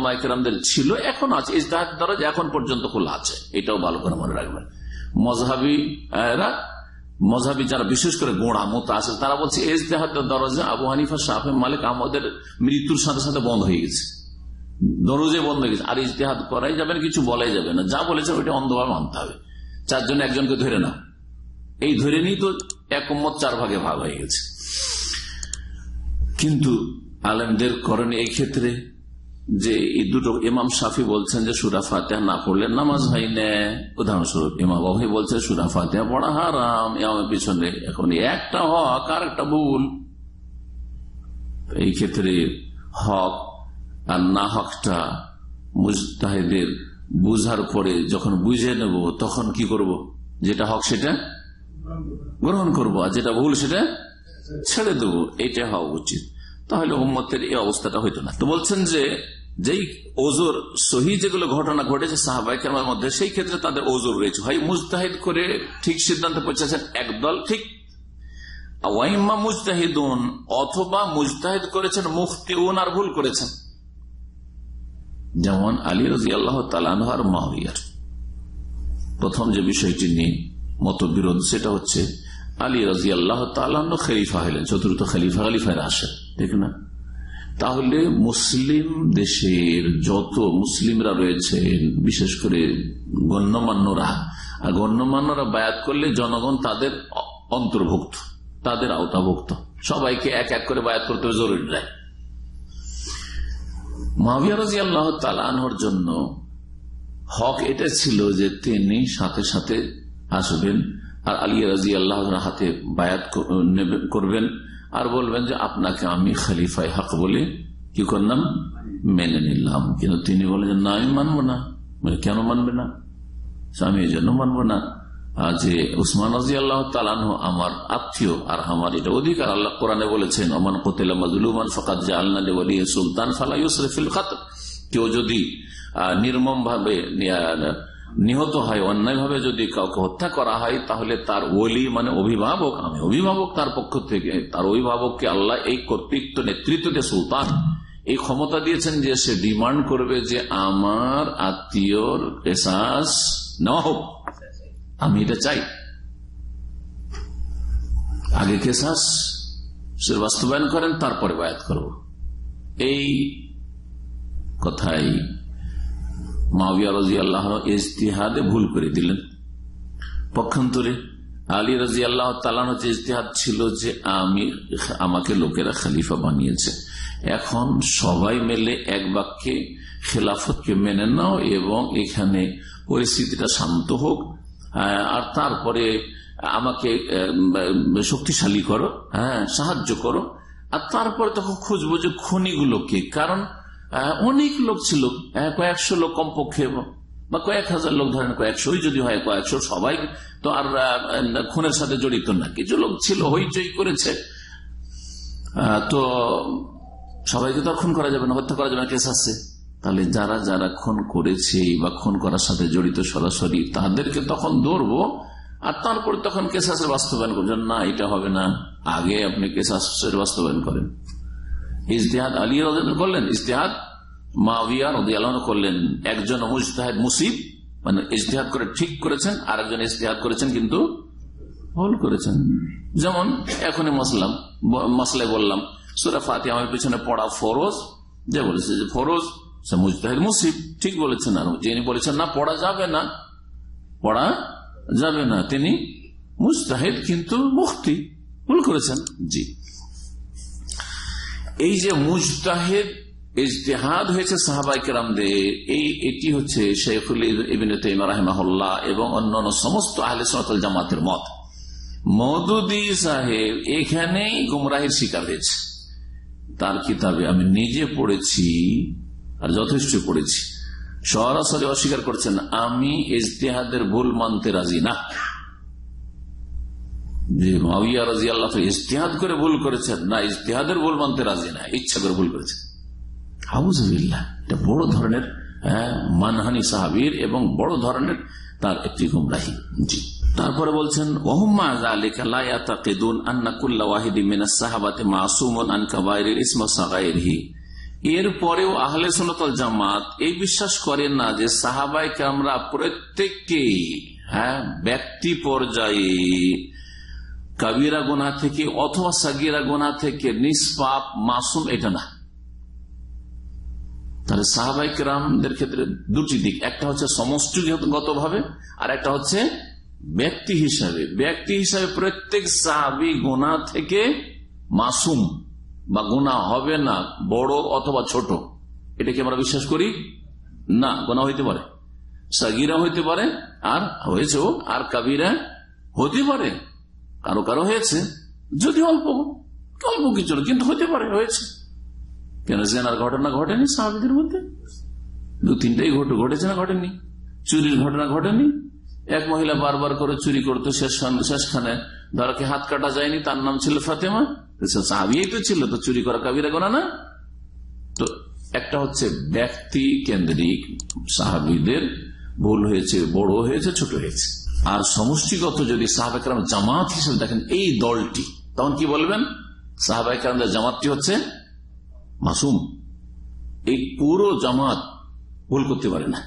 মাইকেরামদের ছিল এখন আছে ইজতাহাদ দরজ এখন পর্যন্ত খোলা আছে এটাও ভালো করে মনে রাখবেন মজহাবিরা মজাবি যারা বিশেষ করে গোড়া মতো আছে তারা বলছে এজতেহাদ দরজা আবু হানিফা শাহে মালিক আমাদের মৃত্যুর সাথে সাথে বন্ধ হয়ে গেছে দরজে বন্ধ হয়ে গেছে আর ইজতেহাদ করাই যাবে না কিছু বলাই যাবে না যা বলেছে ওইটা অন্ধভাবে মানতে হবে চারজন একজনকে ধরে না এই ধরে নিয়ে তো একমত চার ভাগে ভাগ হয়ে গেছে কিন্তু আলেমদের করেন এই ক্ষেত্রে যে এই দুটো ইমাম সাফি বলছেন যে সুরা ফাতেহা না পড়লে নামাজ হয় না উদাহরণস্বরূপ ইমাম বাবু বলছেন সুরা ফাতেহা পড়া হারাম ইমামের পিছনে এখন একটা হক আর একটা ভুল এই ক্ষেত্রে হক আর না হকটা মুজাহিদের বুঝার পরে যখন বুঝে নেব তখন কি করব যেটা হক সেটা গ্রহণ করব আর যেটা ভুল সেটা ছেড়ে দেব এটা হওয়া উচিত তাহলে উম্মতের এই অবস্থাটা হইতো না তো বলছেন যে যেই ওজোর সহি যেগুলো ঘটনা ঘটেছে সাহাবাই কেমার মধ্যে সেই ক্ষেত্রে তাদের ওজোর রয়েছে হয় মুজতাহিদ করে ঠিক সিদ্ধান্ত পৌঁছেছেন একদল ঠিক ওয়াইম্মা মুজতাহিদুন অথবা মুজতাহিদ করেছেন মুফতি আর ভুল করেছেন যেমন আলী রাজি আল্লাহ তালানহার মাহিয়ার প্রথম যে বিষয়টি নিয়ে মতবিরোধ সেটা হচ্ছে আলী রাজি আল্লাহ তালান্ন খলিফা হলেন চতুর্থ খলিফা খলিফায় আসেন ঠিক না তাহলে মুসলিম দেশের যত মুসলিমরা রয়েছেন বিশেষ করে গণ্যমান্যরা আর গণ্যমান্যরা বায়াত করলে জনগণ তাদের অন্তর্ভুক্ত তাদের আওতাভুক্ত সবাইকে এক এক করে বায়াত করতে জরুরি নাই মাহিয়া রাজি আল্লাহ তালানহর জন্য হক এটা ছিল যে তিনি সাথে সাথে আসবেন আর আলিয়া রাজি আল্লাহ হাতে বায়াত করবেন আর বলবেন যে আপনাকে আমি খালিফাই হক বলে কি করলাম মেনে নিলাম কিন্তু তিনি বলেন যে না আমি মানবো না মানে কেন মানবে না আমি এই জন্য মানবো না যে উসমান আল্লাহ আমার আত্মীয় আর আমার এটা অধিকার আল্লাহ কোরআনে বলেছেন অমান কোতেলা মাজলুমান ফকাত জা আল্লাহ সুলতান ফালাই কেউ যদি নির্মম ভাবে নিহত হয় অন্যায়ভাবে যদি কাউকে হত্যা করা হয় তাহলে তার ওলি মানে অভিভাবক আমি অভিভাবক তার পক্ষ থেকে তার অভিভাবককে আল্লাহ এই কর্তৃত্ব নেতৃত্ব দিয়ে সুলতান এই ক্ষমতা দিয়েছেন যে সে ডিমান্ড করবে যে আমার আত্মীয়র এসাস নেওয়া হোক আমি এটা চাই আগে কেসাস সে বাস্তবায়ন করেন তারপরে বায়াত করব এই কথাই মাহবিয়া রাজি আল্লাহ ইজতিহাদে ভুল করে দিলেন পক্ষান্তরে আলী রাজি আল্লাহ তালান হচ্ছে ইজতিহাদ ছিল যে আমি আমাকে লোকেরা খালিফা বানিয়েছে এখন সবাই মেলে এক বাক্যে খেলাফতকে মেনে নাও এবং এখানে পরিস্থিতিটা শান্ত হোক আর তারপরে আমাকে শক্তিশালী করো হ্যাঁ সাহায্য করো আর তারপরে তখন খুঁজবো যে খনিগুলোকে কারণ হ্যাঁ, অনেক লোক ছিল হ্যাঁ, কয়েকশো লোক কমপক্ষে বা কয়েক হাজার লোক ধরেন কয়েকশোই যদি হয় কয়েকশো সবাই তো আর খুনের সাথে জড়িত না কিছু লোক ছিল হইচই করেছে তো সবাইকে তো খুন করা যাবে না হত্যা করা যাবে না কেস আছে তাহলে যারা যারা খুন করেছে বা খুন করার সাথে জড়িত সরাসরি তাদেরকে তখন ধরবো আর তারপরে তখন কেসাসের বাস্তবায়ন করছেন না এটা হবে না আগে আপনি কেসাসের বাস্তবায়ন করেন ইজতেহাদ আলী করলেন ইজতেহাদ মাওয়া রদিয়ালন করলেন একজন মুজতাহাদ মুসিব মানে ইজতেহাদ করে ঠিক করেছেন আর একজন ইজতেহাদ করেছেন কিন্তু ভুল করেছেন যেমন এখনই মাসলাম মশলায় বললাম সুরা ফাতে আমার পিছনে পড়া ফরজ যে বলেছে যে ফরজ সে মুজতাহিদ মুসিব ঠিক বলেছেন আর যিনি বলেছেন না পড়া যাবে না পড়া যাবে না তিনি মুস্তাহেদ কিন্তু মুক্তি ভুল করেছেন জি এই যে মুজতাহেদ ইজতেহাদ হয়েছে সাহাবাই কেরামদের এই এটি হচ্ছে শেখুল ইবিন তাইমা রাহমাহুল্লাহ এবং অন্যান্য সমস্ত আহলে সনাতল জামাতের মত মদুদি সাহেব এখানেই গুমরাহের শিকার হয়েছে তার কিতাবে আমি নিজে পড়েছি আর যথেষ্ট পড়েছি সরাসরি অস্বীকার করছেন আমি ইজতেহাদের ভুল মানতে রাজি না যে ইস্তেহাদ করে ভুল করেছেন না ইস্তেহাদের ভুল মানতে রাজি না ইচ্ছা করে ভুল করেছেন এটা বড় ধরনের হ্যাঁ, মানহানি সাহাবির এবং বড় ধরনের তার একটি গুমরাহি জি তারপরে বলছেন এরপরেও আহলে জামাত এই বিশ্বাস করেন না যে সাহাবাইকে আমরা প্রত্যেককেই হ্যাঁ ব্যক্তি পর্যায়ে কাবিরা গোনা থেকে অথবা সাগিরা গোনা থেকে নিষ্পাপ মাসুম এটা না তাহলে সাহাবাই রামদের ক্ষেত্রে দুটি দিক একটা হচ্ছে সমষ্টিগত ভাবে আর একটা হচ্ছে ব্যক্তি হিসাবে ব্যক্তি হিসাবে প্রত্যেক সাহাবি গোনা থেকে মাসুম বা গোনা হবে না বড় অথবা ছোট এটাকে আমরা বিশ্বাস করি না গোনা হইতে পারে সাগিরা হইতে পারে আর হয়েছেও আর কাবিরা হতে পারে কারো কারো হয়েছে যদি অল্প অল্প কিছু কিন্তু হতে পারে হয়েছে কেন জেনার ঘটনা ঘটেনি সাহাবিদের মধ্যে দু তিনটাই ঘটে ঘটেছে না ঘটেনি চুরির ঘটনা ঘটেনি এক মহিলা বারবার করে চুরি করতো শেষখানে ধরাকে হাত কাটা যায়নি তার নাম ছিল ফাতেমা সাহাবিয়াই তো ছিল তো চুরি করা কাবিরা গোনা না তো একটা হচ্ছে ব্যক্তি কেন্দ্রিক সাহাবিদের ভুল হয়েছে বড় হয়েছে ছোট হয়েছে আর সমষ্টিগত যদি সাহাবাহাম জামাত হিসেবে দেখেন এই দলটি তখন কি বলবেন সাহাবাহাম জামাতটি হচ্ছে মাসুম এই পুরো জামাত ভুল করতে পারে না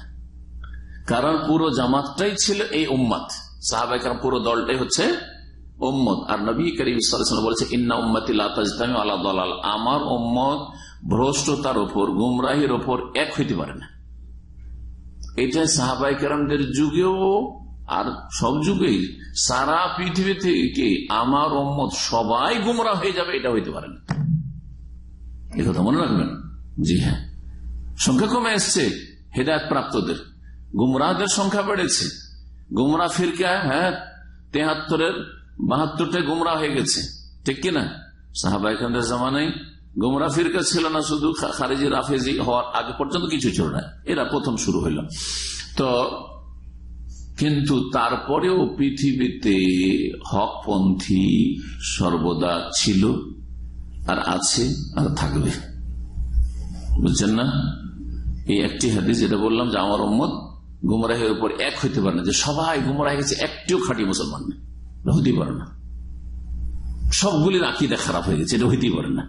কারণ পুরো জামাতটাই ছিল এই উম্মাদ সাহাবাহাম পুরো দলটাই হচ্ছে উম্মদ আর নবী করিম বলেছে ইন্না উম্মতি লাতাজদামি আল্লাহ দলাল আমার উম্মদ ভ্রষ্টতার ওপর গুমরাহির ওপর এক হইতে পারে না এটা সাহাবাই যুগেও আর সব যুগেই সারা পৃথিবী থেকে আমার অম্মত সবাই গুমরা হয়ে যাবে এটা হইতে পারে না এ কথা মনে রাখবেন জি হ্যাঁ সংখ্যা কমে এসছে হেদায়ত প্রাপ্তদের গুমরাহদের সংখ্যা বেড়েছে গুমরা ফিরকা হ্যাঁ তেহাত্তরের বাহাত্তরটা গুমরা হয়ে গেছে ঠিক কিনা সাহাবাই খানদের জামানায় গুমরা ফিরকা ছিল না শুধু খারেজি রাফেজি হওয়ার আগে পর্যন্ত কিছু ছিল না এরা প্রথম শুরু হইল তো কিন্তু তারপরেও পৃথিবীতে হকপন্থী সর্বদা ছিল আর আছে আর থাকবে বুঝছেন না এই একটি হাদিস যেটা বললাম যে আমার উম্মত গুমরাহের উপর এক হইতে পারে না যে সবাই গুমরাহ গেছে একটিও খাঁটি মুসলমান না হইতেই পারে না রাখি আকিদা খারাপ হয়ে গেছে এটা হইতেই পারে না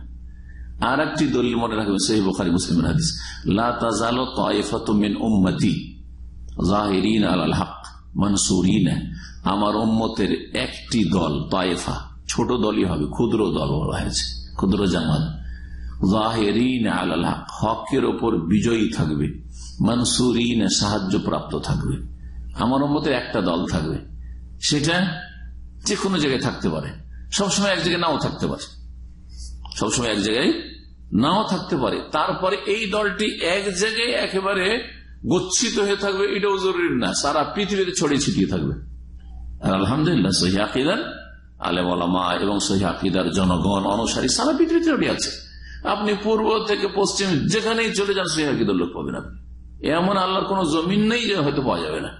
আর একটি দলিল মনে রাখবে সেই বোখারি মুসলিম হাদিস লাফাত মানসুরিন আমার ওম্মতের একটি দল তায়েফা ছোট দলই হবে ক্ষুদ্র দল বলা হয়েছে ক্ষুদ্র জামাত জাহেরিন আল হক হকের ওপর বিজয়ী থাকবে মানসুরিন সাহায্য প্রাপ্ত থাকবে আমার মতের একটা দল থাকবে সেটা যে কোনো জায়গায় থাকতে পারে সবসময় এক জায়গায় নাও থাকতে পারে সবসময় এক জায়গায় নাও থাকতে পারে তারপরে এই দলটি এক জায়গায় একেবারে গচ্ছিত হয়ে থাকবে এটাও জরুরি না সারা পৃথিবীতে ছড়িয়ে ছিটিয়ে থাকবে আলহামদুলিল্লাহ সহিদার আলেম আলামা এবং সহিদার জনগণ অনুসারী সারা পৃথিবীতে ছড়িয়ে আছে আপনি পূর্ব থেকে পশ্চিম যেখানেই চলে যান সহিদার লোক পাবেন আপনি এমন আল্লাহর কোন জমিন নেই যে হয়তো পাওয়া যাবে না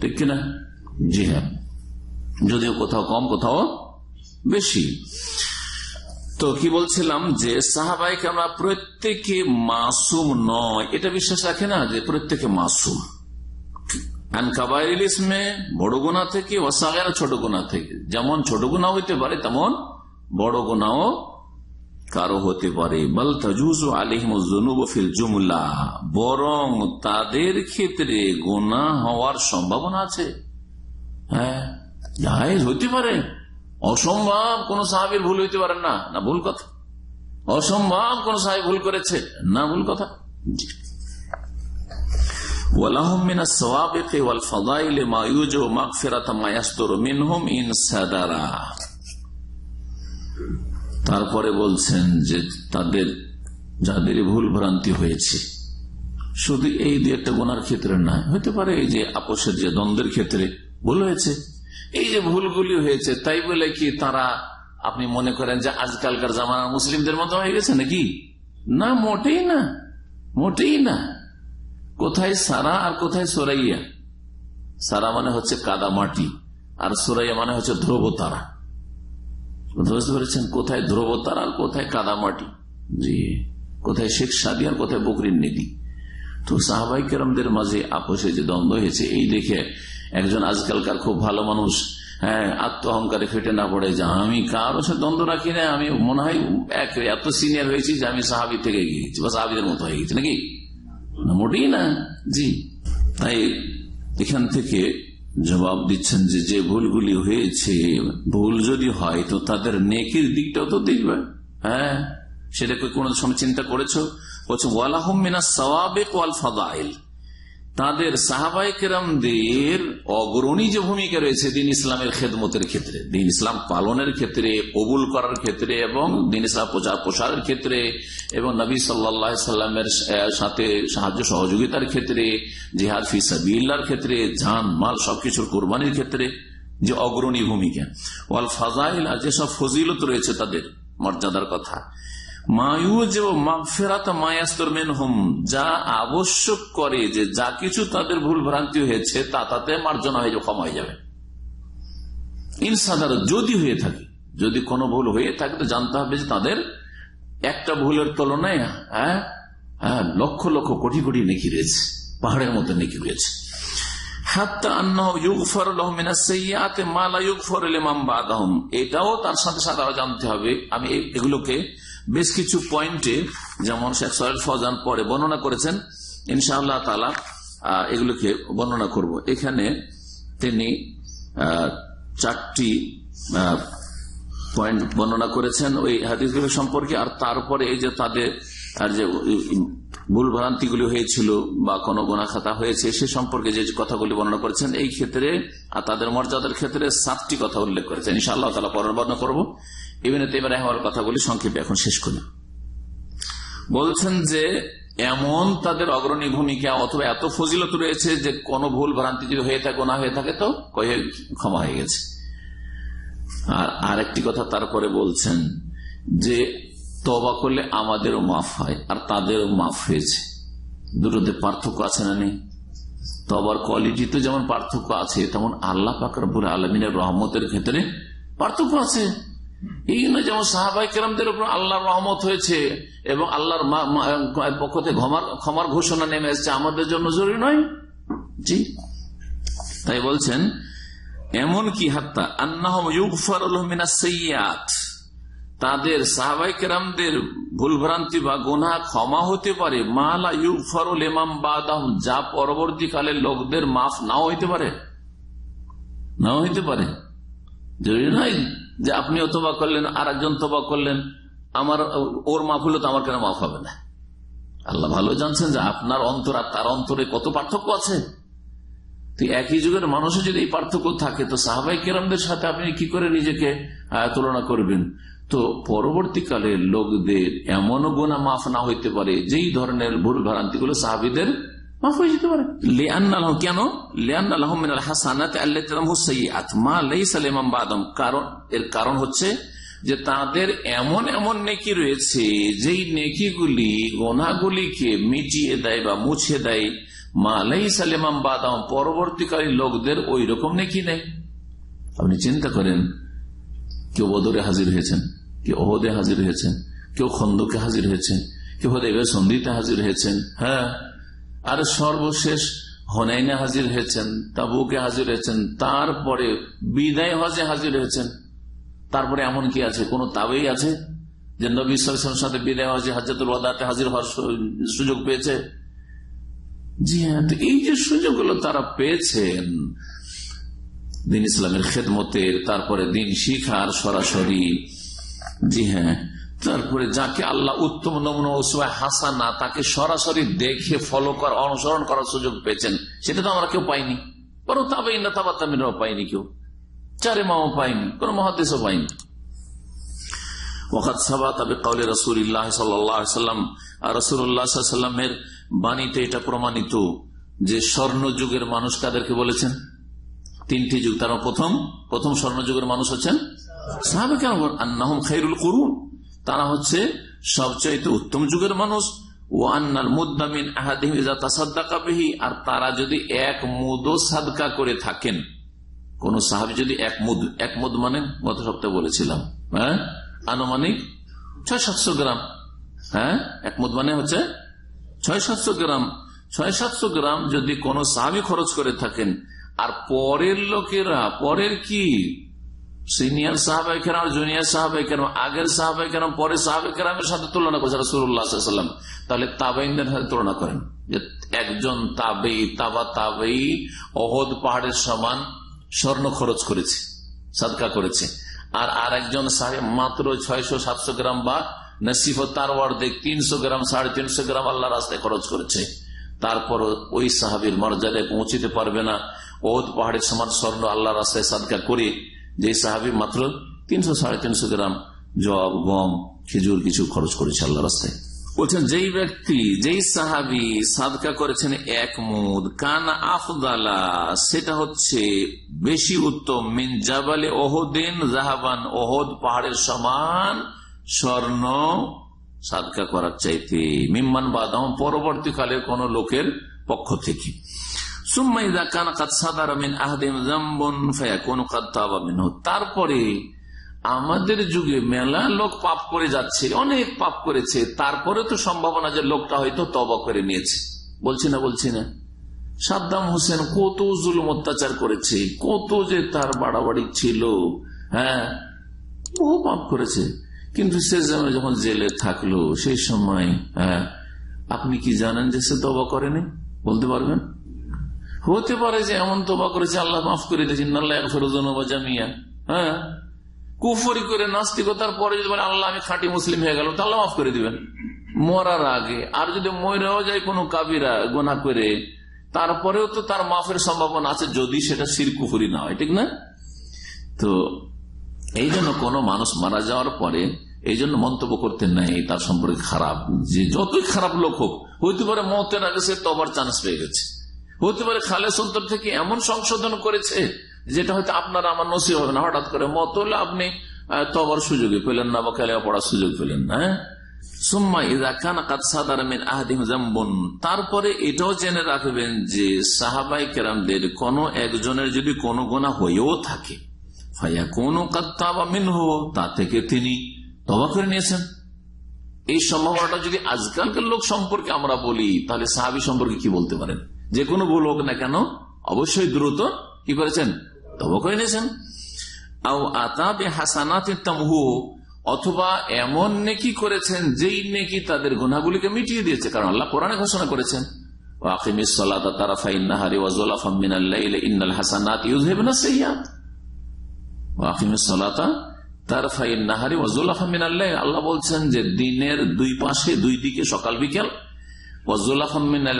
ঠিক কিনা জি হ্যাঁ যদিও কোথাও কম কোথাও বেশি তো কি বলছিলাম যে সাহাবাই আমরা প্রত্যেকে মাসুম নয় এটা বিশ্বাস রাখে না যে প্রত্যেকে মাসুম বড় গোনা থেকে ছোট গোনা থেকে যেমন ছোট গোনা হইতে পারে তেমন বড় গোনাও কারো হতে পারে বল জুমলা বরং তাদের ক্ষেত্রে গোনা হওয়ার সম্ভাবনা আছে হ্যাঁ হইতে পারে অসম্ভব কোন সাহাবির ভুল হইতে পারে না না ভুল কথা অসম্ভব কোন সাহেব ভুল করেছে না ভুল কথা তারপরে বলছেন যে তাদের যাদের ভুল ভ্রান্তি হয়েছে শুধু এই দু একটা গোনার ক্ষেত্রে না হতে পারে এই যে আপোষের যে দ্বন্দ্বের ক্ষেত্রে ভুল হয়েছে এই যে ভুলগুলি হয়েছে তাই বলে কি তারা আপনি মনে করেন যে আজকালকার জামানা মুসলিমদের মতো হয়ে গেছে নাকি না মোটেই না মোটেই না কোথায় সারা আর কোথায় সরাইয়া সারা মানে হচ্ছে কাদা মাটি আর সরাইয়া মানে হচ্ছে ধ্রুব তারা বুঝতে পেরেছেন কোথায় ধ্রুব তারা আর কোথায় কাদা মাটি জি কোথায় শেখ সাদি আর কোথায় বকরির নিধি তো সাহাবাই মাঝে আপোষে যে দ্বন্দ্ব হয়েছে এই দেখে একজন আজকালকার খুব ভালো মানুষ হ্যাঁ আত্মহংকারে ফেটে না পড়ে যা আমি কারো সে দ্বন্দ্ব রাখি না আমি মনে হয় এক এত সিনিয়র হয়েছি যে আমি সাহাবি থেকে গিয়েছি বা সাহাবিদের মতো হয়ে গেছি নাকি মোটেই না জি তাই এখান থেকে জবাব দিচ্ছেন যে যে ভুলগুলি হয়েছে ভুল যদি হয় তো তাদের নেকির দিকটাও তো দেখবে হ্যাঁ সেটাকে কোন সময় চিন্তা করেছো বলছো ওয়ালাহমিনা সওয়াবেক ওয়াল ফাদাইল তাদের সাহাবাই কেরামদের অগ্রণী যে ভূমিকা রয়েছে দিন ইসলামের খেদমতের ক্ষেত্রে দিন ইসলাম পালনের ক্ষেত্রে কবুল করার ক্ষেত্রে এবং দিন ইসলাম প্রচার প্রসারের ক্ষেত্রে এবং নবী সাল্লা সাল্লামের সাথে সাহায্য সহযোগিতার ক্ষেত্রে জিহাদ ফিসাবিল্লার ক্ষেত্রে জান মাল সবকিছুর কোরবানির ক্ষেত্রে যে অগ্রণী ভূমিকা ওয়াল ফাজাইল আর যেসব ফজিলত রয়েছে তাদের মর্যাদার কথা যা আবশ্যক করে যে যা কিছু তাদের ভুল ভ্রান্তি হয়েছে তা তাতে মার্জনা হয়ে ক্ষমা হয়ে যাবে ইনসাদার যদি হয়ে থাকে যদি কোনো ভুল হয়ে থাকে তো জানতে হবে যে তাদের একটা ভুলের তুলনায় হ্যাঁ হ্যাঁ লক্ষ লক্ষ কোটি কোটি নেকি রয়েছে পাহাড়ের মতো নেকি রয়েছে এটাও তার সাথে সাথে জানতে হবে আমি এগুলোকে বেশ কিছু পয়েন্টে যেমন শেখ সহেল ফজান পরে বর্ণনা করেছেন ইনশাআল্লাহ তালা এগুলোকে বর্ণনা করব এখানে তিনি চারটি পয়েন্ট বর্ণনা করেছেন ওই হাদিসগুলো সম্পর্কে আর তারপরে এই যে তাদের আর যে ভুল ভ্রান্তিগুলি হয়েছিল বা কোনো গোনা খাতা হয়েছে সে সম্পর্কে যে কথাগুলি বর্ণনা করেছেন এই ক্ষেত্রে আর তাদের মর্যাদার ক্ষেত্রে সাতটি কথা উল্লেখ করেছেন ইনশাআল্লাহ তালা বর্ণনা করবো ইবিনে তেমার রাহমার কথা বলি সংক্ষেপে এখন শেষ করি বলছেন যে এমন তাদের অগ্রণী ভূমিকা অথবা এত ফজিলত রয়েছে যে কোন ভুল ভ্রান্তি যদি হয়ে থাকে না হয়ে থাকে তো ক্ষমা হয়ে গেছে আর আরেকটি কথা তারপরে বলছেন যে তবা করলে আমাদেরও মাফ হয় আর তাদেরও মাফ হয়েছে দুটোতে পার্থক্য আছে না নেই তবার কোয়ালিটিতে যেমন পার্থক্য আছে তেমন আল্লাহ পাকর আলমিনের রহমতের ক্ষেত্রে পার্থক্য আছে এইগুলো যেমন সাহাবাই কেরামদের উপর আল্লাহর রহমত হয়েছে এবং আল্লাহর পক্ষ থেকে ক্ষমার ঘোষণা নেমে এসছে আমাদের জন্য জরুরি নয় জি তাই বলছেন এমন কি হাত্তা আন্নাহমিনাত তাদের সাহাবাই কেরামদের ভুলভ্রান্তি বা গোনা ক্ষমা হতে পারে মালা ইউফারুল এমাম বাদাম যা পরবর্তীকালে লোকদের মাফ নাও হইতে পারে নাও হইতে পারে জরুরি নয় যে আপনিও তোবা করলেন আর একজন তোবা করলেন আমার ওর মাফ হলো তো আমার কেন মাফ হবে না আল্লাহ ভালো জানছেন যে আপনার অন্তর আর তার অন্তরে কত পার্থক্য আছে তো একই যুগের মানুষের যদি এই পার্থক্য থাকে তো সাহাবাই কেরামদের সাথে আপনি কি করে নিজেকে তুলনা করবেন তো পরবর্তীকালে লোকদের এমনও গোনা মাফ না হইতে পারে যেই ধরনের ভুল ভ্রান্তিগুলো সাহাবিদের মাফ হয়ে যেতে পারে লিয়ান্নাহ কেন লিয়ান্নাহ মিনাল হাসানাত আল্লাহু সাইয়্যাত মা লাইসা লিমান বাদাম কারণ এর কারণ হচ্ছে যে তাদের এমন এমন নেকি রয়েছে যেই নেকিগুলি গোনাগুলিকে মিটিয়ে দেয় বা মুছে দেয় মা লাইসা লিমান বাদাম পরবর্তীকারী লোকদের ওই রকম নেকি নেই আপনি চিন্তা করেন কেউ বদরে হাজির হয়েছেন কেউ ওহদে হাজির হয়েছেন কেউ খন্দকে হাজির হয়েছেন কেউ হদেবে সন্ধিতে হাজির হয়েছেন হ্যাঁ আর সর্বশেষ হনাইনে হাজির হয়েছেন তাবুকে হাজির হয়েছেন তারপরে বিদায় হজে হাজির হয়েছেন তারপরে এমন কি আছে কোন তাবেই আছে যে নবী সাথে বিদায় হজে হাজাতুল ওদাতে হাজির হওয়ার সুযোগ পেয়েছে জি হ্যাঁ তো এই যে সুযোগগুলো তারা পেয়েছেন দিন ইসলামের খেদমতের তারপরে দিন শিখার সরাসরি জি হ্যাঁ তারপরে যাকে আল্লাহ উত্তম নমুনা ওসুয়া হাসানা তাকে সরাসরি দেখে ফলো করা অনুসরণ করার সুযোগ পেয়েছেন সেটা তো আমরা কেউ পাইনি বরং তবে না তাবাতামিরাও পাইনি কেউ চারে মাও পাইনি কোন মহাদেশও পাইনি ওখাত সাবা তবে বাণীতে এটা প্রমাণিত যে স্বর্ণযুগের মানুষ কাদেরকে বলেছেন তিনটি যুগ তারা প্রথম প্রথম স্বর্ণযুগের মানুষ হচ্ছেন সাহাবে কেন আন্নাহম খাইরুল করুন তারা হচ্ছে সবচাইতে উত্তম যুগের মানুষ ও আন্নার মুদামিন আর তারা যদি এক মুদ সাদকা করে থাকেন কোন সাহাবি যদি এক মুদ এক মুদ মানে গত সপ্তাহে বলেছিলাম হ্যাঁ আনুমানিক ছয় সাতশো গ্রাম হ্যাঁ এক মুদ মানে হচ্ছে ছয় সাতশো গ্রাম ছয় সাতশো গ্রাম যদি কোন সাহাবি খরচ করে থাকেন আর পরের লোকেরা পরের কি সিনিয়র সাহাবাই কেরাম জুনিয়র সাহাবাই কেরাম আগের সাহাবাই কেরাম পরে সাহাবাই কেরামের সাথে তুলনা করছে রসুল্লাহাম তাহলে তাবাইনদের সাথে তুলনা করেন যে একজন তাবেই তাবা তাবেই অহদ পাহাড়ের সমান স্বর্ণ খরচ করেছে সাদকা করেছে আর আর একজন মাত্র ছয়শো সাতশো গ্রাম বা নসিফ তার অর্ধেক তিনশো গ্রাম সাড়ে তিনশো গ্রাম আল্লাহ রাস্তায় খরচ করেছে তারপর ওই সাহাবির মর্যাদায় পৌঁছিতে পারবে না ওহদ পাহাড়ের সমান স্বর্ণ আল্লাহ রাস্তায় সাদকা করে যে সাহাবি মাত্র তিনশো সাড়ে তিনশো গ্রাম জব গম খেজুর কিছু খরচ করেছে আল্লাহ রাস্তায় বলছেন যেই ব্যক্তি যেই সাহাবি সাদকা করেছেন এক মুদ কান আফদালা সেটা হচ্ছে বেশি উত্তম মিন জাবালে ওহদিন জাহাবান ওহদ পাহাড়ের সমান স্বর্ণ সাদকা করার চাইতে মিম্মান বাদাম পরবর্তীকালে কোন লোকের পক্ষ থেকে তারপরে আমাদের যুগে মেলা লোক পাপ করে যাচ্ছে অনেক পাপ করেছে তারপরে তো সম্ভাবনা যে লোকটা হয়তো তবা করে নিয়েছে বলছি না বলছি না সাদ্দাম হোসেন কত জুলুম অত্যাচার করেছে কত যে তার বাড়াবাড়ি ছিল হ্যাঁ বহু পাপ করেছে কিন্তু সে যখন জেলে থাকলো সেই সময় হ্যাঁ আপনি কি জানেন যে সে তবা করেনি বলতে পারবেন হতে পারে যে এমন তোবা করেছে আল্লাহ মাফ করে দিয়েছেন আল্লাহ ফেরোজন জামিয়া হ্যাঁ কুফরি করে নাস্তিকতার পরে যদি আল্লাহ আমি খাঁটি মুসলিম হয়ে গেল তাহলে মাফ করে দিবেন মরার আগে আর যদি মরেও যায় কোনো কাবিরা গোনা করে তারপরেও তো তার মাফের সম্ভাবনা আছে যদি সেটা কুফুরি না হয় ঠিক না তো এই জন্য কোনো মানুষ মারা যাওয়ার পরে এই জন্য মন্তব্য করতে নাই তার সম্পর্কে খারাপ যে যতই খারাপ লোক হোক হইতে পারে মতের আগে সে তবার চান্স পেয়ে গেছে হতে পারে খালেস সন্তর থেকে এমন সংশোধন করেছে যেটা হয়তো আপনার আমার নসিব হবে না হঠাৎ করে মত হলে আপনি তবর সুযোগে পেলেন না বা খেলা পড়ার সুযোগ পেলেন না হ্যাঁ? তারপরে এটাও জেনে রাখবেন যে সাহাবাই কেরামদের কোন একজনের যদি কোন গোনা হয়েও থাকে কোনো তা থেকে তিনি তবা করে নিয়েছেন এই সম্ভাবনাটা যদি আজকালকার লোক সম্পর্কে আমরা বলি তাহলে সাহাবি সম্পর্কে কি বলতে পারেন যে কোনো ভুল হোক না কেন অবশ্যই দ্রুত কি করেছেন তবা করে নিয়েছেন আও আতাবে হাসানাতে তামহু অথবা এমন নেকি করেছেন যেই নেকি তাদের গুনাগুলিকে মিটিয়ে দিয়েছে কারণ আল্লাহ কোরআনে ঘোষণা করেছেন আল্লাহ বলছেন যে দিনের দুই পাশে দুই দিকে সকাল বিকেল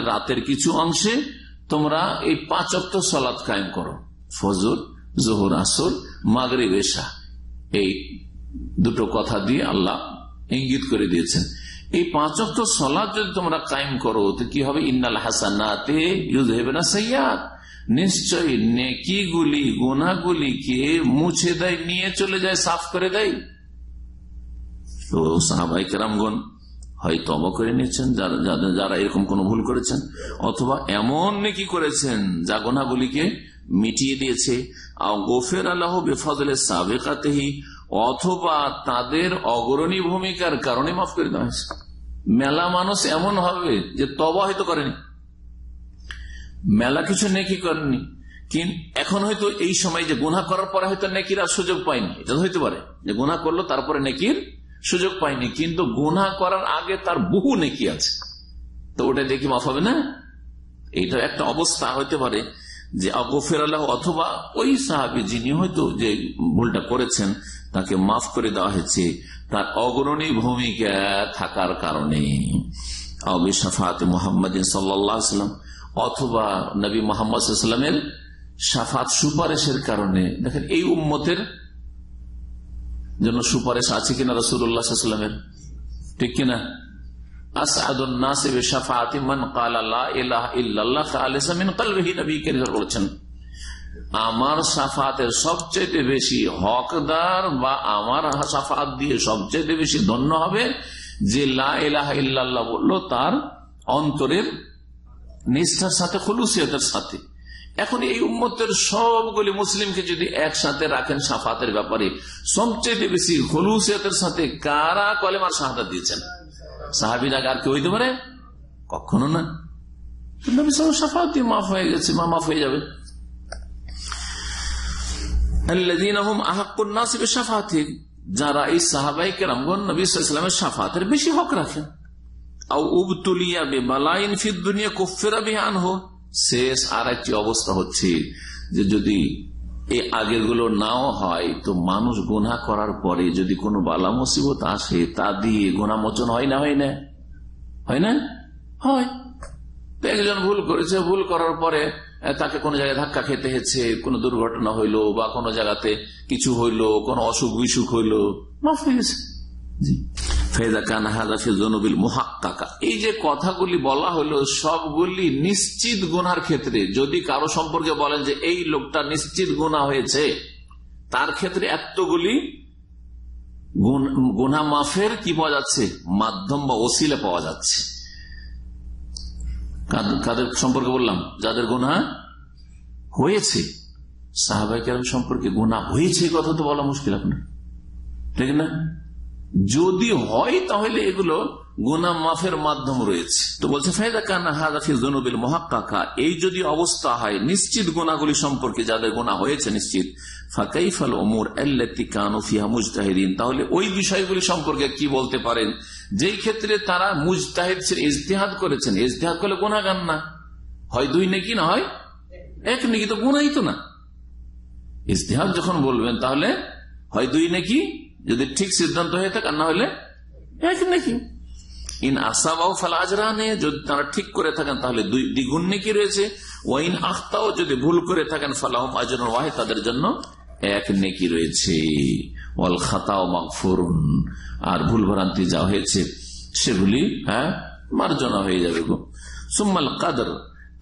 রাতের কিছু অংশে তোমরা এই পাঁচক্ত সলাৎ কায়েম করো ফজর জোহর আসর মাগরি বেশা এই দুটো কথা দিয়ে আল্লাহ ইঙ্গিত করে দিয়েছেন এই পাঁচক্ত সলাদ যদি তোমরা কায়েম করো তো কি হবে ইন্নাল হাসানাতে ইউজ হেবে না সৈয়াদ নিশ্চয় নেকিগুলি গোনাগুলিকে মুছে দেয় নিয়ে চলে যায় সাফ করে দেয় তো সাহাবাই কেরামগণ হয় তবা করে নিয়েছেন যারা এরকম কোনো ভুল করেছেন অথবা এমন নাকি করেছেন যা গোনাগুলিকে মিটিয়ে দিয়েছে গোফের আল্লাহ বেফাজলে সাবেকাতেহি অথবা তাদের অগ্রণী ভূমিকার কারণে মাফ করে দেওয়া হয়েছে মেলা মানুষ এমন হবে যে তবা হয়তো করেনি মেলা কিছু নেকি করেনি কিন্তু এখন হয়তো এই সময় যে গুনা করার পরে হয়তো নেকির আর সুযোগ পায়নি এটা হইতে পারে যে গুনা করলো তারপরে নেকির সুযোগ পায়নি কিন্তু গুণা করার আগে তার বহু নেকি আছে তো ওটা দেখি মাফ হবে না এইটা একটা অবস্থা হতে পারে যে অগফের আল্লাহ অথবা ওই সাহাবি যিনি হয়তো যে ভুলটা করেছেন তাকে মাফ করে দেওয়া হয়েছে তার অগ্রণী ভূমিকা থাকার কারণে অথবা নবী মোহাম্মদ সাফাত সুপারিশের কারণে দেখেন এই উম্মতের জন্য সুপারিশ আছে কিনা রসুল্লাহামের ঠিক কিনা বলেছেন আমার সাফাতের সবচেয়ে বেশি হকদার বা আমার সাফাত দিয়ে সবচেয়ে বেশি ধন্য হবে যে লাহ ইল্লাহ বলল তার অন্তরের নিষ্ঠার সাথে খুলুসিয়তের সাথে এখন এই উম্মতের সবগুলি মুসলিমকে যদি একসাথে রাখেন সাফাতের ব্যাপারে সবচেয়ে বেশি হলুসিয়াতের সাথে কারা কলেমার সাহাদা দিয়েছেন সাহাবিরা আর কেউ হইতে পারে কখনো না মাফ হয়ে যারা এই সাহাবাই কেরামগন ইসলামের সাফাতের বেশি হক রাখেন আউ উবতুলিয়া ফিদ দুনিয়া কুফেরা বিহান হোক শেষ আর একটি অবস্থা হচ্ছে যে যদি এই আগের গুলো নাও হয় তো মানুষ গোনা করার পরে যদি কোনো বালা মুসিবত আসে তা দিয়ে গোনা মোচন হয় না হয় না হয় না হয় একজন ভুল করেছে ভুল করার পরে তাকে কোনো জায়গায় ধাক্কা খেতে হয়েছে কোনো দুর্ঘটনা হইলো বা কোনো জায়গাতে কিছু হইলো কোনো অসুখ বিসুখ হইলো মাফ হয়ে গেছে এই যে কথাগুলি বলা হলো সবগুলি নিশ্চিত গুনার ক্ষেত্রে যদি কারো সম্পর্কে বলেন যে এই লোকটা নিশ্চিত গুণা হয়েছে তার ক্ষেত্রে এতগুলি গুনা মাফের কি পাওয়া যাচ্ছে মাধ্যম বা ওসিলে পাওয়া যাচ্ছে কাদের সম্পর্কে বললাম যাদের গুনা হয়েছে সাহাবাই সম্পর্কে গুণা হয়েছে কথা তো বলা মুশকিল আপনার ঠিক না যদি হয় তাহলে এগুলো গুনা মাফের মাধ্যম রয়েছে তো বলছে ফায়দা কানা হাজাফি জনবিল মহাকাকা এই যদি অবস্থা হয় নিশ্চিত গোনাগুলি সম্পর্কে যাদের গোনা হয়েছে নিশ্চিত তাহলে ওই বিষয়গুলি সম্পর্কে কি বলতে পারেন যেই ক্ষেত্রে তারা মুজতাহিদ ইজতেহাদ করেছেন ইজতেহাদ করলে গান না হয় দুই নাকি না হয় এক নাকি তো গুণাই তো না ইজতেহাদ যখন বলবেন তাহলে হয় দুই নাকি যদি ঠিক সিদ্ধান্ত হয়ে থাকে না হলে নাকি ইন আসাবাও ফাল নে যদি তারা ঠিক করে থাকেন তাহলে দুই দ্বিগুণ নেকি রয়েছে ওয়াইন আখতাও যদি ভুল করে থাকেন ফালাহ আজর ওয়াহে তাদের জন্য এক নেকি রয়েছে ওয়াল খাতাও মাগফুরুন আর ভুল ভ্রান্তি যা হয়েছে সেগুলি হ্যাঁ মার্জনা হয়ে যাবে গো সুম্মাল কাদর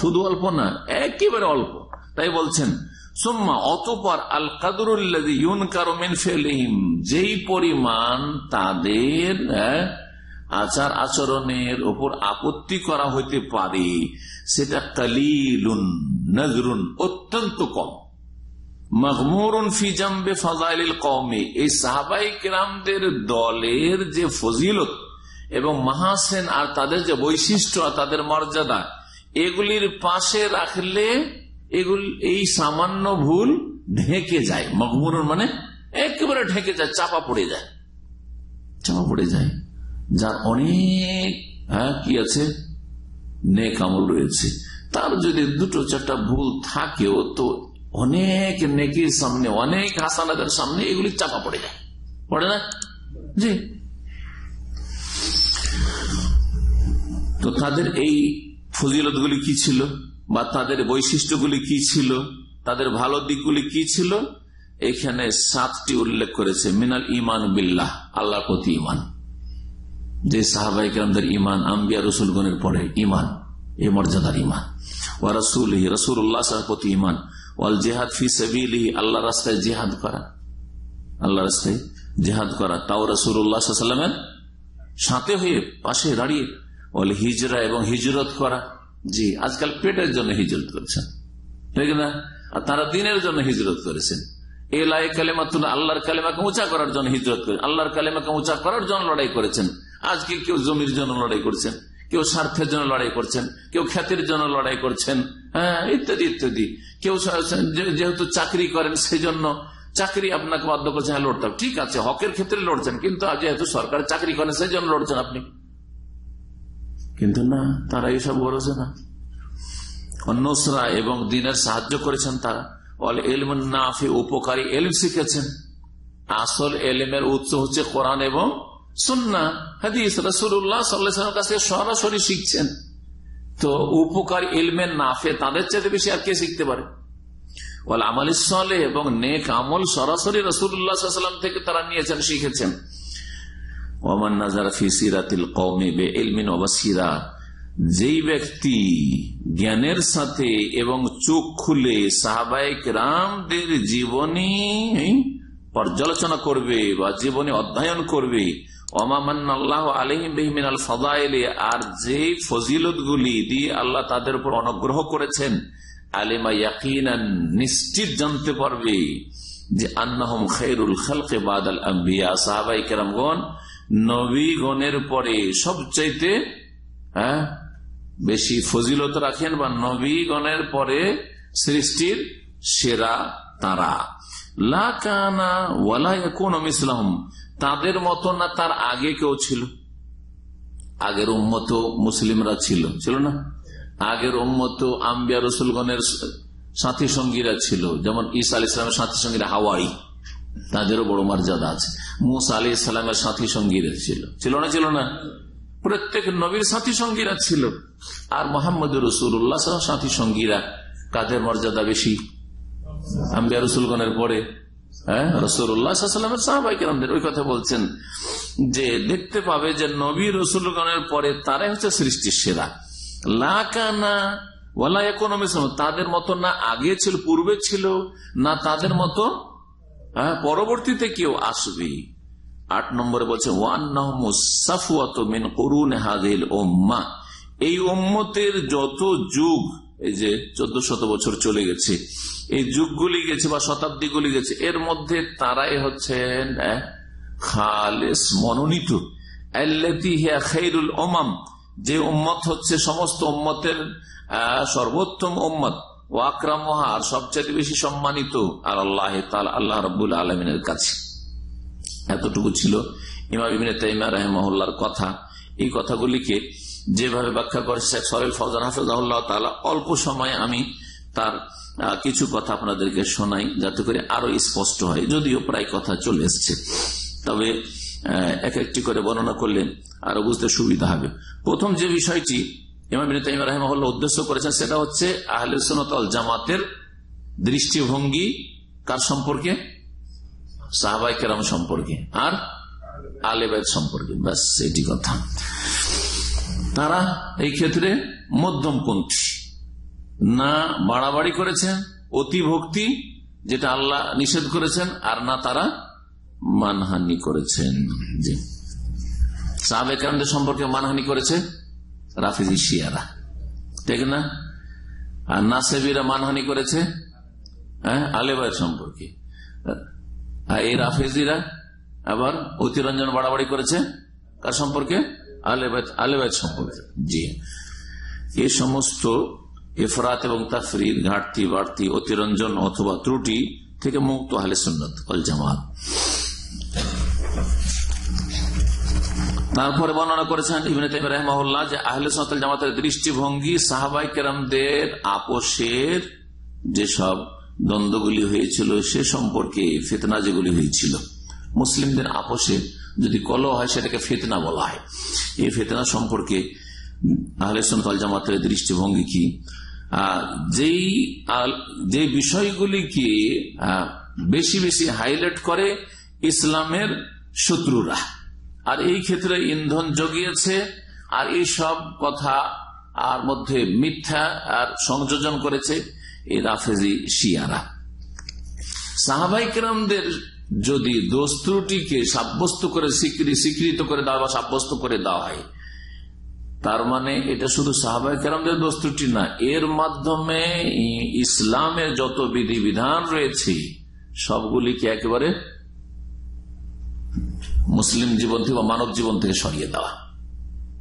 শুধু অল্প না একেবারে অল্প তাই বলছেন সোম্মা অতপর আল কাদুরুল্লাহিম যেই পরিমাণ তাদের হ্যাঁ, আচার আচরণের ওপর আপত্তি করা হইতে পারে সেটা কালিলুন নজরুন অত্যন্ত কম এই দলের যে ফজিলত এবং মাহাসেন আর তাদের যে বৈশিষ্ট্য তাদের মর্যাদা এগুলির পাশে রাখলে এগুলি এই সামান্য ভুল ঢেকে যায় মকমুর মানে একেবারে ঢেকে যায় চাপা পড়ে যায় চাপা পড়ে যায় যার অনেক হ্যাঁ, কি আছে নেক আমল রয়েছে তার যদি দুটো চারটা ভুল থাকেও তো অনেক নেকির সামনে অনেক হাসানাদের সামনে এগুলি চাপা পড়ে যায় পড়ে না জি তো তাদের এই গুলি কি ছিল বা তাদের বৈশিষ্ট্যগুলি কি ছিল তাদের ভালো দিকগুলি কি ছিল এখানে সাতটি উল্লেখ করেছে মিনাল ইমান বিল্লাহ আল্লাহ প্রতি ইমান যে সাহাবাহিক ইমান আম্বিয়া রসুলগণের পরে ইমান এ মর্যাদার ইমান ওয়া রসুলহি রসুল্লাহ প্রতি ইমান ওয়াল জেহাদ ফি সাবিলিহি আল্লাহ রাস্তায় জেহাদ করা আল্লাহ রাস্তায় জেহাদ করা তাও রসুল সাল্লামের সাথে হয়ে পাশে দাঁড়িয়ে বলে হিজরা এবং হিজরত করা জি আজকাল পেটের জন্য হিজরত করছেন ঠিক না আর তারা দিনের জন্য হিজরত করেছেন এলাই কালেমা তুলে আল্লাহর কালেমাকে উঁচা করার জন্য হিজরত করে আল্লাহর কালেমাকে উঁচা করার জন্য লড়াই করেছেন আজকে কেউ জমির জন্য লড়াই করছেন কেউ স্বার্থের জন্য লড়াই করছেন কেউ খ্যাতির জন্য লড়াই করছেন হ্যাঁ ইত্যাদি ইত্যাদি কেউ যেহেতু চাকরি করেন সেজন্য চাকরি আপনাকে বাধ্য করছেন হ্যাঁ লড়তে ঠিক আছে হকের ক্ষেত্রে লড়ছেন কিন্তু যেহেতু সরকার চাকরি করেন সেই জন্য লড়ছেন আপনি কিন্তু না তারা এসব বলেছে না অন্যসরা এবং দিনের সাহায্য করেছেন তারা অল এলম নাফি উপকারী এলম শিখেছেন আসল এলমের উৎস হচ্ছে কোরআন এবং সুন্না হাদিস রসুল্লাহ সাল্লাহ কাছে সরাসরি শিখছেন তো উপকার ইলমের নাফে তাদের চাইতে বেশি আর কে শিখতে পারে বল আমাল ইসলে এবং নেক আমল সরাসরি রসুল্লাহাম থেকে তারা নিয়েছেন শিখেছেন ওমান নাজার ফি সিরাতিল কৌমে বে এলমিন অবাসিরা যেই ব্যক্তি জ্ঞানের সাথে এবং চোখ খুলে সাহাবায়ক রামদের জীবনী পর্যালোচনা করবে বা জীবনে অধ্যয়ন করবে অমামান্নাল্লাহ আলহিম বেহমিন আল ফদাইলে আর যে ফজিলত গুলি দিয়ে আল্লাহ তাদের উপর অনুগ্রহ করেছেন আলেমা ইয়াকিনান নিশ্চিত জানতে পারবে যে আন্নাহম খেরুল খালকে বাদ আল আম্বিয়া সাহাবাই কেরামগণ নবীগণের পরে সবচাইতে হ্যাঁ বেশি ফজিলত রাখেন বা নবীগণের পরে সৃষ্টির সেরা তারা লাকানা ওয়ালাইকুন ইসলাম তাদের মত না তার আগে কেউ ছিল আগের উম্মত মুসলিমরা ছিল ছিল না আগের উম্মত আম্বিয়া রসুলগণের সাথী সঙ্গীরা ছিল যেমন ঈসা আল ইসলামের সাথী সঙ্গীরা হাওয়াই তাদেরও বড় মর্যাদা আছে মুসা আলি ইসলামের সাথী সঙ্গীরা ছিল ছিল না ছিল না প্রত্যেক নবীর সাথী সঙ্গীরা ছিল আর মোহাম্মদ রসুল্লাহ সাথী সঙ্গীরা কাদের মর্যাদা বেশি আম্বিয়া রসুলগণের পরে হ্যাঁ ওই কথা বলছেন যে দেখতে পাবে যে পরে তারাই হচ্ছে সৃষ্টির সেরা তাদের মতো না আগে ছিল পূর্বে ছিল না তাদের মতো হ্যাঁ পরবর্তীতে কেউ আসবে আট নম্বরে বলছে ওম্মা এই ওম্মতের যত যুগ এই যে চোদ্দ শত বছর চলে গেছে এই যুগগুলি গেছে বা শতাব্দীগুলি গেছে এর মধ্যে তারাই হচ্ছেন খালেস মনোনীত ওমাম যে উম্মত হচ্ছে সমস্ত উম্মতের সর্বোত্তম উম্মত ও আকরামহার সবচেয়ে বেশি সম্মানিত আর আল্লাহ আল্লাহ রবুল আলমিনের কাছে এতটুকু ছিল ইমাম ইবিন তাইমা রহমহল্লার কথা এই কথাগুলিকে যেভাবে ব্যাখ্যা করে শেখ সরেল ফজান হাফিজাহুল্লাহ তালা অল্প সময়ে আমি তার কিছু কথা আপনাদেরকে শোনাই যাতে করে আরো স্পষ্ট হয় যদিও প্রায় কথা চলে এসছে তবে এক একটি করে বর্ণনা করলে আরো বুঝতে সুবিধা হবে প্রথম যে বিষয়টি ইমাম ইমাম উদ্দেশ্য করেছেন সেটা হচ্ছে আহলে সোনতল জামাতের দৃষ্টিভঙ্গি কার সম্পর্কে সাহাবাই কেরাম সম্পর্কে আর আলেবাইদ সম্পর্কে ব্যাস এটি কথা তারা এই ক্ষেত্রে মধ্যমপন্থী না বাড়াবাড়ি করেছেন অতিভক্তি যেটা আল্লাহ নিষেধ করেছেন আর না তারা মানহানি করেছেন জি সাহাবে কেরামদের সম্পর্কে মানহানি করেছে রাফিজি শিয়ারা ঠিক না আর নাসেবিরা মানহানি করেছে হ্যাঁ আলেবাইয়ের সম্পর্কে আর এই রাফেজিরা আবার অতিরঞ্জন বাড়াবাড়ি করেছে কার সম্পর্কে আলেবাই আলেবাইয়ের সম্পর্কে জি এ সমস্ত এফরাত এবং তাফরির ঘাটতি বাড়তি অতিরঞ্জন অথবা ত্রুটি থেকে মুক্ত হালে সুন্নত অল জামাত তারপরে বর্ণনা করেছেন ইবনে তাইম রহমাউল্লাহ যে আহলে সাঁতাল জামাতের দৃষ্টিভঙ্গি সাহাবাই কেরামদের আপোষের যেসব দ্বন্দ্বগুলি হয়েছিল সে সম্পর্কে ফেতনা যেগুলি হয়েছিল মুসলিমদের আপোষে যদি কল হয় সেটাকে ফেতনা বলা হয় এই ফেতনা সম্পর্কে আহলে সন্তাল জামাতের দৃষ্টিভঙ্গি কি যেই যে বিষয়গুলিকে বেশি বেশি হাইলাইট করে ইসলামের শত্রুরা আর এই ক্ষেত্রে ইন্ধন জগিয়েছে আর এই সব কথা আর মধ্যে মিথ্যা আর সংযোজন করেছে এই রাফেজি শিয়ারা সাহাবাইকরামদের যদি দোস্তুটিকে সাব্যস্ত করে স্বীকৃত করে দেওয়া বা সাব্যস্ত করে দেওয়া হয় তার মানে এটা শুধু সাহাবাই কেরামদের দোষ না এর মাধ্যমে ইসলামের যত বিধি বিধান রয়েছে সবগুলিকে একেবারে মুসলিম জীবন থেকে বা মানব জীবন থেকে সরিয়ে দেওয়া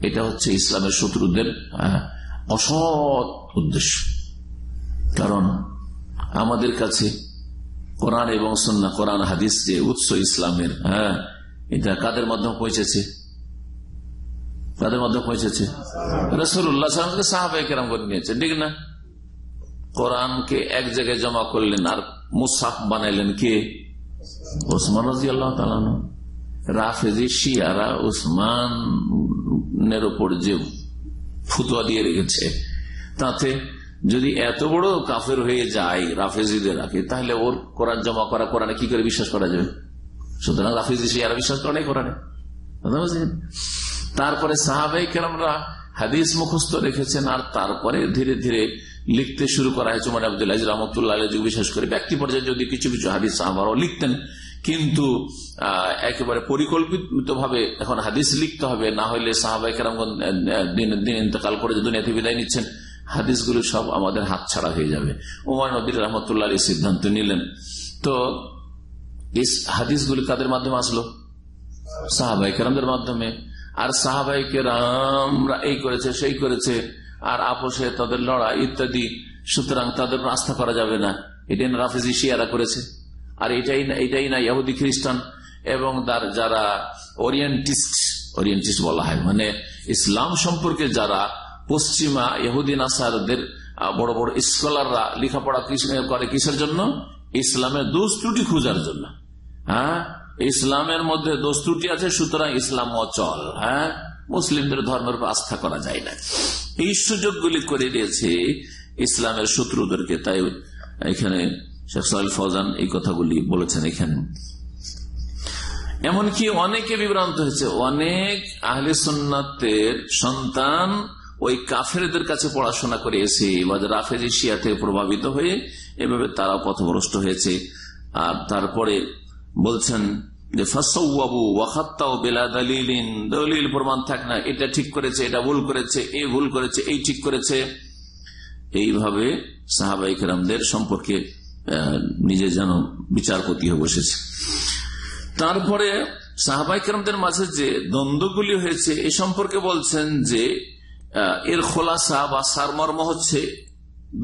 এটা হচ্ছে ইসলামের শত্রুদের হ্যাঁ, অসৎ উদ্দেশ্য কারণ আমাদের কাছে কোরআন এবং সন্না কোরআন হাদিস যে উৎস ইসলামের হ্যাঁ এটা কাদের মাধ্যমে পৌঁছেছে কাদের মাধ্যমে পৌঁছেছে রসুল্লাহ সালামকে কেরাম করে নিয়েছে ঠিক না কোরআনকে এক জায়গায় জমা করলেন আর মুসাফ বানাইলেন কে ওসমান রাজি আল্লাহ তালানো রাফেজি শিয়ারা উসমানের ওপর যে ফুতুয়া দিয়ে রেখেছে তাতে যদি এত বড় কাফের হয়ে যায় রাফেজিদের রাখে তাহলে ওর কোরআন জমা করা কোরআনে কি করে বিশ্বাস করা যাবে সুতরাং রাফেজি শিয়ারা বিশ্বাস করে কোরআনে তারপরে সাহাবাই কেরামরা হাদিস মুখস্থ রেখেছেন আর তারপরে ধীরে ধীরে লিখতে শুরু করা হয়েছে মানে আব্দুল্লাহ রহমতুল্লাহ যুগ বিশ্বাস করে ব্যক্তি পর্যায়ে যদি কিছু কিছু হাদিস সাহাবারাও লিখতেন কিন্তু একেবারে পরিকল্পিতভাবে এখন হাদিস লিখতে হবে না হলে সাহাবাই কেরাম দিন ইন্তকাল করে যে দুনিয়াতে বিদায় নিচ্ছেন হাদিসগুলো সব আমাদের হাত ছাড়া হয়ে যাবে ওমান নদীর রহমতুল্লাহ এই সিদ্ধান্ত নিলেন তো এই হাদিসগুলি কাদের মাধ্যমে আসলো সাহাবাই কেরামদের মাধ্যমে আর সাহাবাই কেরামরা এই করেছে সেই করেছে আর আপোষে তাদের লড়াই ইত্যাদি সুতরাং তাদের আস্থা করা যাবে না এটা রাফেজি শিয়ারা করেছে আর এটাই এটাই না ইহুদি খ্রিস্টান এবং তার যারা ওরিয়েন্টিস্ট ওরিয়েন্টিস্ট বলা হয় মানে ইসলাম সম্পর্কে যারা পশ্চিমা ইহুদিন আসারদের বড় বড় স্কলাররা লেখাপড়া করে কিসের জন্য ইসলামের দোষ ত্রুটি খোঁজার জন্য হ্যাঁ ইসলামের মধ্যে দোষ ত্রুটি আছে সুতরাং ইসলাম অচল হ্যাঁ মুসলিমদের ধর্মের উপর আস্থা করা যায় না এই সুযোগগুলি করে দিয়েছে ইসলামের শত্রুদেরকে তাই এখানে শেখ সাল এই কথাগুলি বলেছেন এখানে এমনকি অনেকে বিভ্রান্ত হয়েছে অনেক আহলে সন্ন্যতের সন্তান ওই কাফেরদের কাছে পড়াশোনা করে এসে বা রাফেজি শিয়া থেকে প্রভাবিত হয়ে এভাবে তারা পথভ্রষ্ট হয়েছে আর তারপরে বলছেন যে ফাসাবু ওয়াহাত্তাও বেলা দলিল দলিল প্রমাণ থাক না এটা ঠিক করেছে এটা ভুল করেছে এ ভুল করেছে এই ঠিক করেছে এইভাবে সাহাবাইকরামদের সম্পর্কে নিজে যেন বিচারপতি হয়ে বসেছে তারপরে সাহাবাইকরমদের মাঝে যে দ্বন্দ্বগুলি হয়েছে এ সম্পর্কে বলছেন যে এর খোলাসা বা সারমর্ম হচ্ছে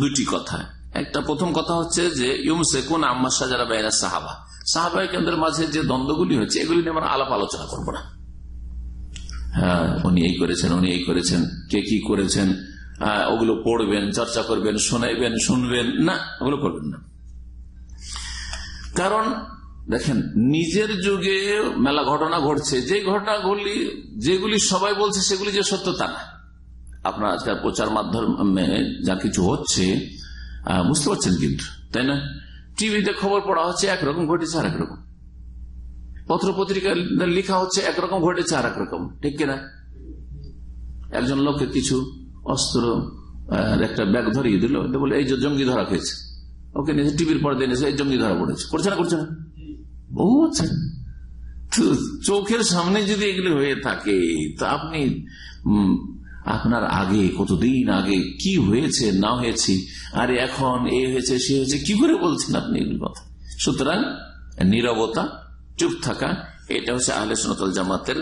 দুটি কথা একটা প্রথম কথা হচ্ছে যে ইউমসে কোন আম্মা সাজারা বাইরা সাহাবা কেন্দ্রের মাঝে যে দ্বন্দ্বগুলি হয়েছে এগুলি নিয়ে আমরা আলাপ আলোচনা করবো না হ্যাঁ উনি এই করেছেন উনি এই করেছেন কে কি করেছেন হ্যাঁ, ওগুলো পড়বেন চর্চা করবেন শোনাইবেন শুনবেন না ওগুলো করবেন না কারণ দেখেন নিজের যুগে মেলা ঘটনা ঘটছে যে ঘটনাগুলি যেগুলি সবাই বলছে সেগুলি যে সত্য তা না আপনার আজকাল প্রচার মাধ্যমে যা কিছু হচ্ছে বুঝতে পারছেন কিন্তু তাই না টিভিতে খবর পড়া হচ্ছে একরকম ঘটেছে আর একরকম পত্র পত্রিকায় লেখা হচ্ছে একরকম ঘটেছে আর একরকম ঠিক কিনা একজন লোককে কিছু অস্ত্র একটা ব্যাগ ধরিয়ে দিল বলে এই যে জঙ্গি ধরা হয়েছে ওকে নিয়েছে টিভির পর্দা নিয়েছে জঙ্গি ধরা পড়েছে করছে না করছে না বহু আছে চোখের সামনে যদি এগুলি হয়ে থাকে তো আপনি আপনার আগে কতদিন আগে কি হয়েছে না হয়েছে আর এখন এ হয়েছে সে হয়েছে কি করে বলছেন আপনি এগুলি কথা সুতরাং নিরবতা চুপ থাকা এটা হচ্ছে আহলে সোনাতাল জামাতের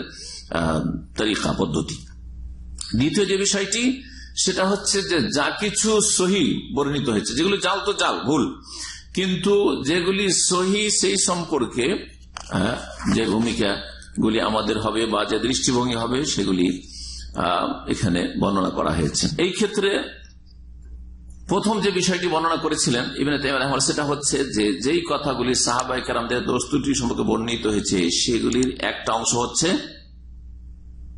তরিকা পদ্ধতি দ্বিতীয় যে বিষয়টি সেটা হচ্ছে যে যা কিছু সহি বর্ণিত হয়েছে যেগুলি জাল তো জাল ভুল কিন্তু যেগুলি সহি সেই সম্পর্কে হ্যাঁ, যে ভূমিকা গুলি আমাদের হবে বা যে দৃষ্টিভঙ্গি হবে সেগুলি এখানে বর্ণনা করা হয়েছে এই ক্ষেত্রে প্রথম যে বিষয়টি বর্ণনা করেছিলেন ইবিন তাইম সেটা হচ্ছে যে যেই কথাগুলি সাহাবাই কারামদের দোষ সম্পর্কে বর্ণিত হয়েছে সেগুলির একটা অংশ হচ্ছে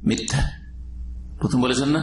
মিথ্যা প্রথম বলেছেন না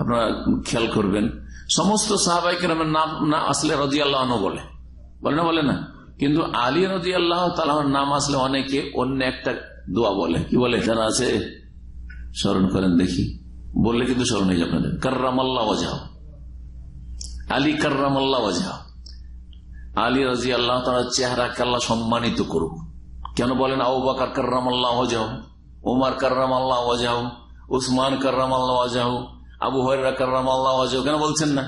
আপনারা খেয়াল করবেন সমস্ত সাহাবাহিকের নাম না আসলে রাজি আল্লাহ বলে বলে না বলে না কিন্তু আলী রাজি আল্লাহ তালাহর নাম আসলে অনেকে অন্য একটা দোয়া বলে কি বলে জানা আছে স্মরণ করেন দেখি বললে কিন্তু স্মরণ হয়ে যাবে কার্রামাল্লা কার্রাম আল্লাহ ওজাহ আলী কার্রামাল্লা আল্লাহ ওজাহ আলী রাজি আল্লাহ তালার চেহারা কাল্লা সম্মানিত করুক কেন বলেন আউ বাকার কার্রাম আল্লাহ ওজাহ ওমার কার্রাম আল্লাহ ওজাহ উসমান কার্রামাল্লা আল্লাহ ওজাহ আবু হরিরা কারাম আল্লাহ ওখানে বলছেন না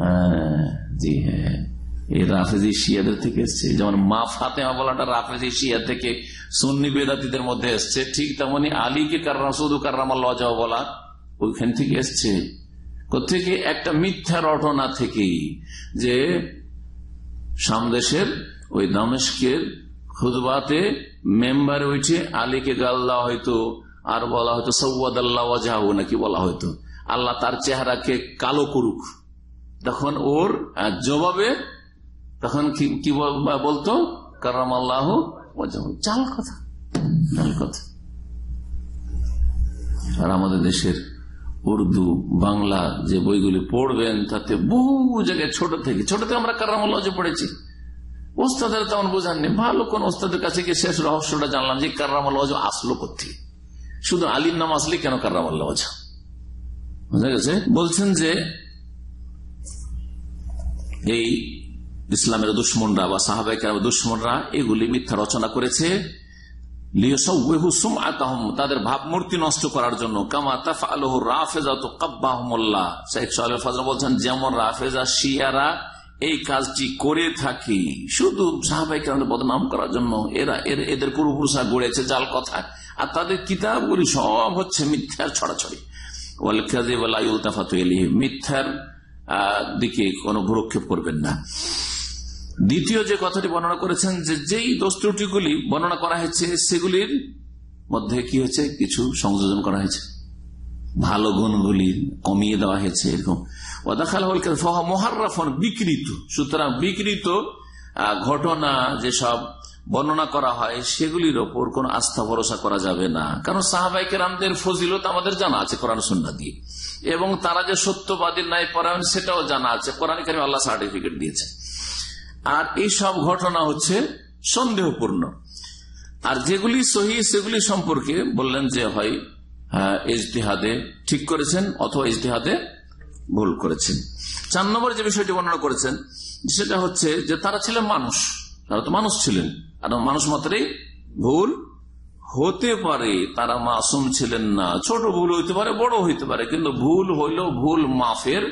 হ্যাঁ, জি হ্যাঁ এই রাফেজি শিয়াদের থেকে এসছে যেমন মা ফাতেমা বলাটা রাফেজি শিয়া থেকে সুন্নি বেদাতিদের মধ্যে এসছে ঠিক তেমনি আলীকে কার্রাম সৌদু কার্রাম আল্লাহ বলা ওইখান থেকে এসছে কোথেকে একটা মিথ্যা রটনা থেকেই যে সামদেশের ওই দামেশকের খুদবাতে মেম্বার উঠে আলীকে গাল্লা হয়তো আর বলা হয়তো সৌদ আল্লাহ নাকি বলা হয়তো আল্লাহ তার চেহারাকে কালো করুক তখন ওর জবাবে তখন কি বলতো কারাম আল্লাহ চাল কথা চাল কথা আর আমাদের দেশের উর্দু বাংলা যে বইগুলি পড়বেন তাতে বহু জায়গায় ছোট থেকে ছোট থেকে আমরা যে পড়েছি ওস্তাদের তেমন বোঝাননি ভালো কোন ওস্তাদের কাছে গিয়ে শেষ রহস্যটা জানলাম যে কারামুল্লাহ আসলো করতে শুধু আলীর নাম আসলে কেন কার্রাম আল্লাহ বুঝা গেছে বলছেন যে এই ইসলামের দুশ্মনরা বা সাহাবাহিকের দুশ্মনরা এগুলি মিথ্যা রচনা করেছে তাদের ভাবমূর্তি নষ্ট করার জন্য কামাতা বলছেন যেমন রাফেজা শিয়ারা এই কাজটি করে থাকি শুধু সাহাবাই বদনাম করার জন্য এরা এদের কুরুপুরুষা গড়েছে জাল কথা আর তাদের কিতাবগুলি সব হচ্ছে মিথ্যার ছড়াছড়ি মিথ্যার দিকে কোনো ভূরক্ষেপ করবেন না দ্বিতীয় যে কথাটি বর্ণনা করেছেন যে যেই দস্তুটিগুলি বর্ণনা করা হয়েছে সেগুলির মধ্যে কি হয়েছে কিছু সংযোজন করা হয়েছে ভালো গুণগুলি কমিয়ে দেওয়া হয়েছে এরকম মহার্রাফন বিকৃত সুতরাং বিকৃত ঘটনা যেসব বর্ণনা করা হয় সেগুলির ওপর কোন আস্থা ভরসা করা যাবে না কারণ সাহাবাইকে রামদের ফজিলত আমাদের জানা আছে কোরআন সন্না দিয়ে এবং তারা যে সত্যবাদীর ন্যায় পরায়ণ সেটাও জানা আছে কোরআন কারিম আল্লাহ সার্টিফিকেট দিয়েছে আর এই সব ঘটনা হচ্ছে সন্দেহপূর্ণ আর যেগুলি সহি সেগুলি সম্পর্কে বললেন যে হয় ইজতিহাদে ঠিক করেছেন অথবা ইজতিহাদে ভুল করেছেন চার নম্বরে যে বিষয়টি বর্ণনা করেছেন সেটা হচ্ছে যে তারা ছিলেন মানুষ তারা তো মানুষ ছিলেন আর মানুষ মাত্রেই ভুল হতে পারে তারা মাসুম ছিলেন না ছোট ভুল হইতে পারে বড় হইতে পারে কিন্তু ভুল হইল ভুল মাফের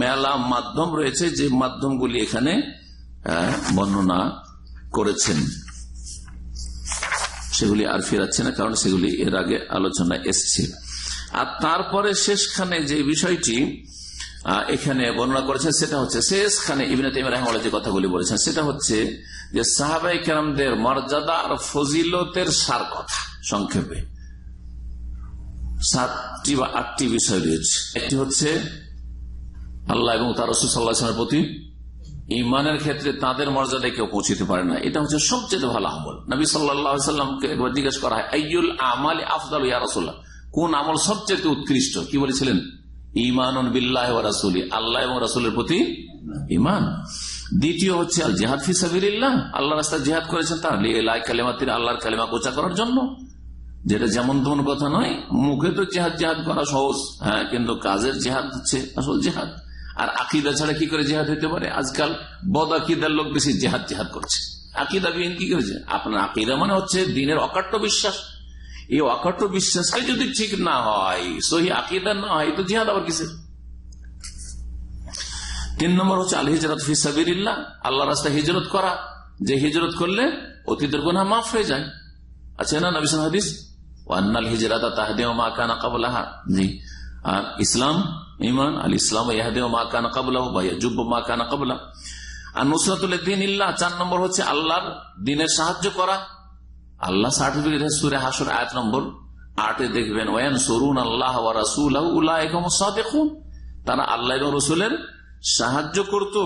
মেলা মাধ্যম রয়েছে যে মাধ্যমগুলি এখানে বর্ণনা করেছেন সেগুলি আর ফেরাচ্ছে না কারণ সেগুলি এর আগে আলোচনা এসছে আর তারপরে শেষখানে যে বিষয়টি এখানে বর্ণনা করেছেন সেটা হচ্ছে শেষ খানে ইবিনা তাইম রহমান যে কথাগুলি বলেছেন সেটা হচ্ছে যে সাহাবাই কেরামদের মর্যাদা আর ফজিলতের সার কথা সংক্ষেপে সাতটি বা আটটি বিষয় রয়েছে একটি হচ্ছে আল্লাহ এবং তার রসুল সাল্লাহামের প্রতি ইমানের ক্ষেত্রে তাদের মর্যাদায় কেউ পৌঁছতে পারে না এটা হচ্ছে সবচেয়ে ভালো আমল নবী সাল্লাহামকে একবার জিজ্ঞেস করা হয় আমাল আফদাল ইয়ারসোল্লাহ কোন আমল সবচেয়ে উৎকৃষ্ট কি বলেছিলেন ইমান বিল্লাহ রাসুলি আল্লাহ এবং রাসুলের প্রতি ইমান দ্বিতীয় হচ্ছে আল জেহাদ ফিসাবিল্লাহ আল্লাহ রাস্তা জেহাদ করেছেন তার কালেমাতির আল্লাহর কালেমা কোচা করার জন্য যেটা যেমন তেমন কথা নয় মুখে তো জেহাদ জেহাদ করা সহজ হ্যাঁ কিন্তু কাজের জেহাদ হচ্ছে আসল জেহাদ আর আকিদা ছাড়া কি করে জেহাদ হইতে পারে আজকাল বদ আকিদার লোক বেশি জেহাদ জেহাদ করছে আকিদা বিহীন কি করেছে আপনার আকিদা মানে হচ্ছে দিনের অকাট্য বিশ্বাস এই অকট বিশ্বাসটাই যদি ঠিক না হয় সহি আকিদা না হয় তো জিহাদ আবার কিসের তিন নম্বর হচ্ছে আল হিজরত ফিসাবিল্লা আল্লাহ রাস্তা হিজরত করা যে হিজরত করলে অতীতের গুণা মাফ হয়ে যায় আছে না নবিস হাদিস ওয়ান্নাল হিজরাতা মা জি আর ইসলাম ইমান আল ইসলাম মা মা আর ইল্লাহ চার নম্বর হচ্ছে আল্লাহর দিনের সাহায্য করা আল্লাহ সার্টিফিকেট সুরে হাসুর আয়াত নম্বর আটে দেখবেন ওয়েন সরুন আল্লাহ রাসুল দেখুন তারা আল্লাহ রসুলের সাহায্য করত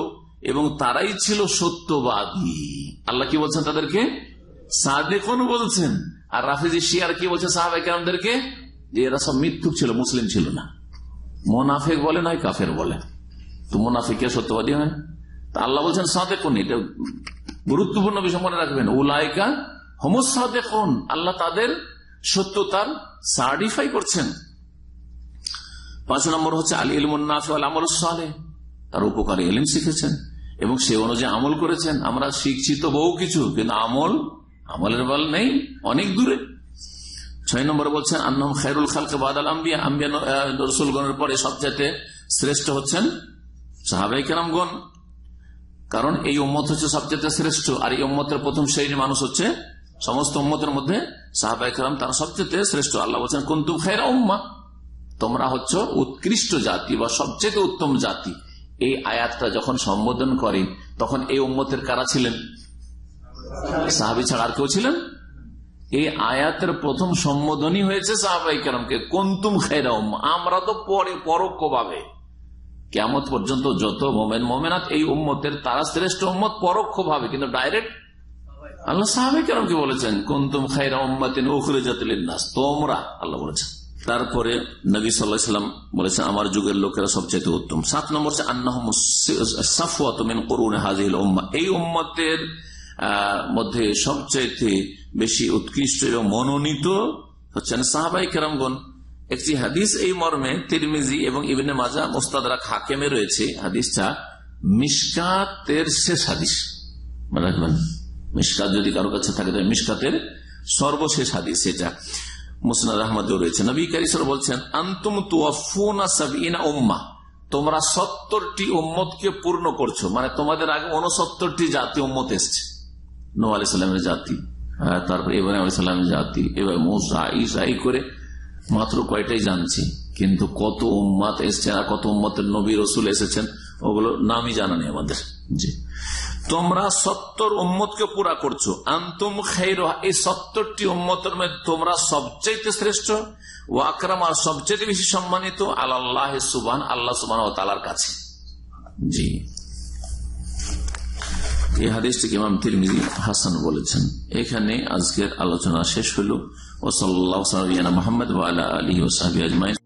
এবং তারাই ছিল সত্যবাদী আল্লাহ কি বলছেন তাদেরকে সাদেকুন বলছেন আর রাফিজি শিয়ার কি বলছে সাহাবাই যে এরা সব মৃত্যুক ছিল মুসলিম ছিল না মোনাফেক বলে নয় কাফের বলে তো মোনাফিকে সত্যবাদী হয় তা আল্লাহ বলছেন সাদেকুন এটা গুরুত্বপূর্ণ বিষয় মনে রাখবেন উলায়কা হোমোসাদেখন আল্লাহ তাদের সত্যতার সার্টিফাই করছেন পাঁচ নম্বর হচ্ছে আলী ইলমুন্নাফল আমল সালে তার উপকারে এলিম শিখেছেন এবং সে অনুযায়ী আমল করেছেন আমরা শিখছি তো বহু কিছু কিন্তু আমল আমলের বল নেই অনেক দূরে ছয় নম্বর বলছেন আন্নম খায়রুল খালকে বাদাল আম্বিয়া আম্বিয়া রসুলগণের পরে সবচেয়ে শ্রেষ্ঠ হচ্ছেন সাহাবাই কেরামগণ কারণ এই উম্মত হচ্ছে সবচেয়ে শ্রেষ্ঠ আর এই উম্মতের প্রথম শ্রেণীর মানুষ হচ্ছে সমস্ত উম্মতের মধ্যে সাহাবাহাম তারা সবচেয়ে শ্রেষ্ঠ আল্লাহ বলছেন কুন্তুম ফের উম্মা তোমরা হচ্ছে উৎকৃষ্ট জাতি বা সবচেয়ে উত্তম জাতি এই আয়াতটা যখন সম্বোধন করেন তখন এই উম্মতের কারা ছিলেন সাহাবি ছাড়া আর কেউ ছিলেন এই আয়াতের প্রথম সম্বোধনই হয়েছে সাহাবাই কেরামকে কন্তুম খেরাম আমরা তো পরে পরোক্ষভাবে কেমত পর্যন্ত যত মোমেন মোমেনাত এই উম্মতের তারা শ্রেষ্ঠ উম্মত পরোক্ষভাবে কিন্তু ডাইরেক্ট আল্লাহ সাহাবে কি বলেছেন কুন্তুম খাইরা নাস তোমরা আল্লাহ বলেছেন তারপরে নবী সাল্লাহাম বলেছেন আমার যুগের লোকেরা সবচেয়ে উত্তম সাত নম্বর এই উম্মতের মধ্যে সবচাইতে বেশি উৎকৃষ্ট এবং মনোনীত হচ্ছেন সাহাবাই কেরামগন একটি হাদিস এই মর্মে তিরমিজি এবং ইবনে মাজা মোস্তাদরা হাকেমে রয়েছে হাদিসটা মিসকাতের শেষ হাদিস রাখবেন মিসকাত যদি কারো কাছে থাকে তাহলে মিসকাতের সর্বশেষ হাদিস সেটা মুসনাদ আহমদ রয়েছে নবী সর বলছেন আন্তুম তুয়াফুনা উম্মা তোমরা সত্তরটি উম্মতকে পূর্ণ করছো মানে তোমাদের আগে উনসত্তরটি জাতি উম্মত এসছে নো জাতি তারপর এবার আলাইসাল্লামের জাতি এবার মৌসা ইসা করে মাত্র কয়টাই জানছি কিন্তু কত উম্মাত এসছে আর কত উম্মতের নবী রসুল এসেছেন ওগুলো নামই জানা নেই আমাদের জি তোমরা সত্তর উম্মত কে পুরা করছো আন্তুম খের এই সত্তরটি উম্মতের মধ্যে তোমরা সবচেয়ে শ্রেষ্ঠ ও আকরাম আর সবচেয়ে বেশি সম্মানিত আল্লাহ সুবান আল্লাহ সুবান ও তালার কাছে জি এই হাদিসটিকে ইমাম তিরমিজি হাসান বলেছেন এখানে আজকের আলোচনা শেষ হল ও সাল্লাহ মোহাম্মদ আলী ওসাহী আজমাই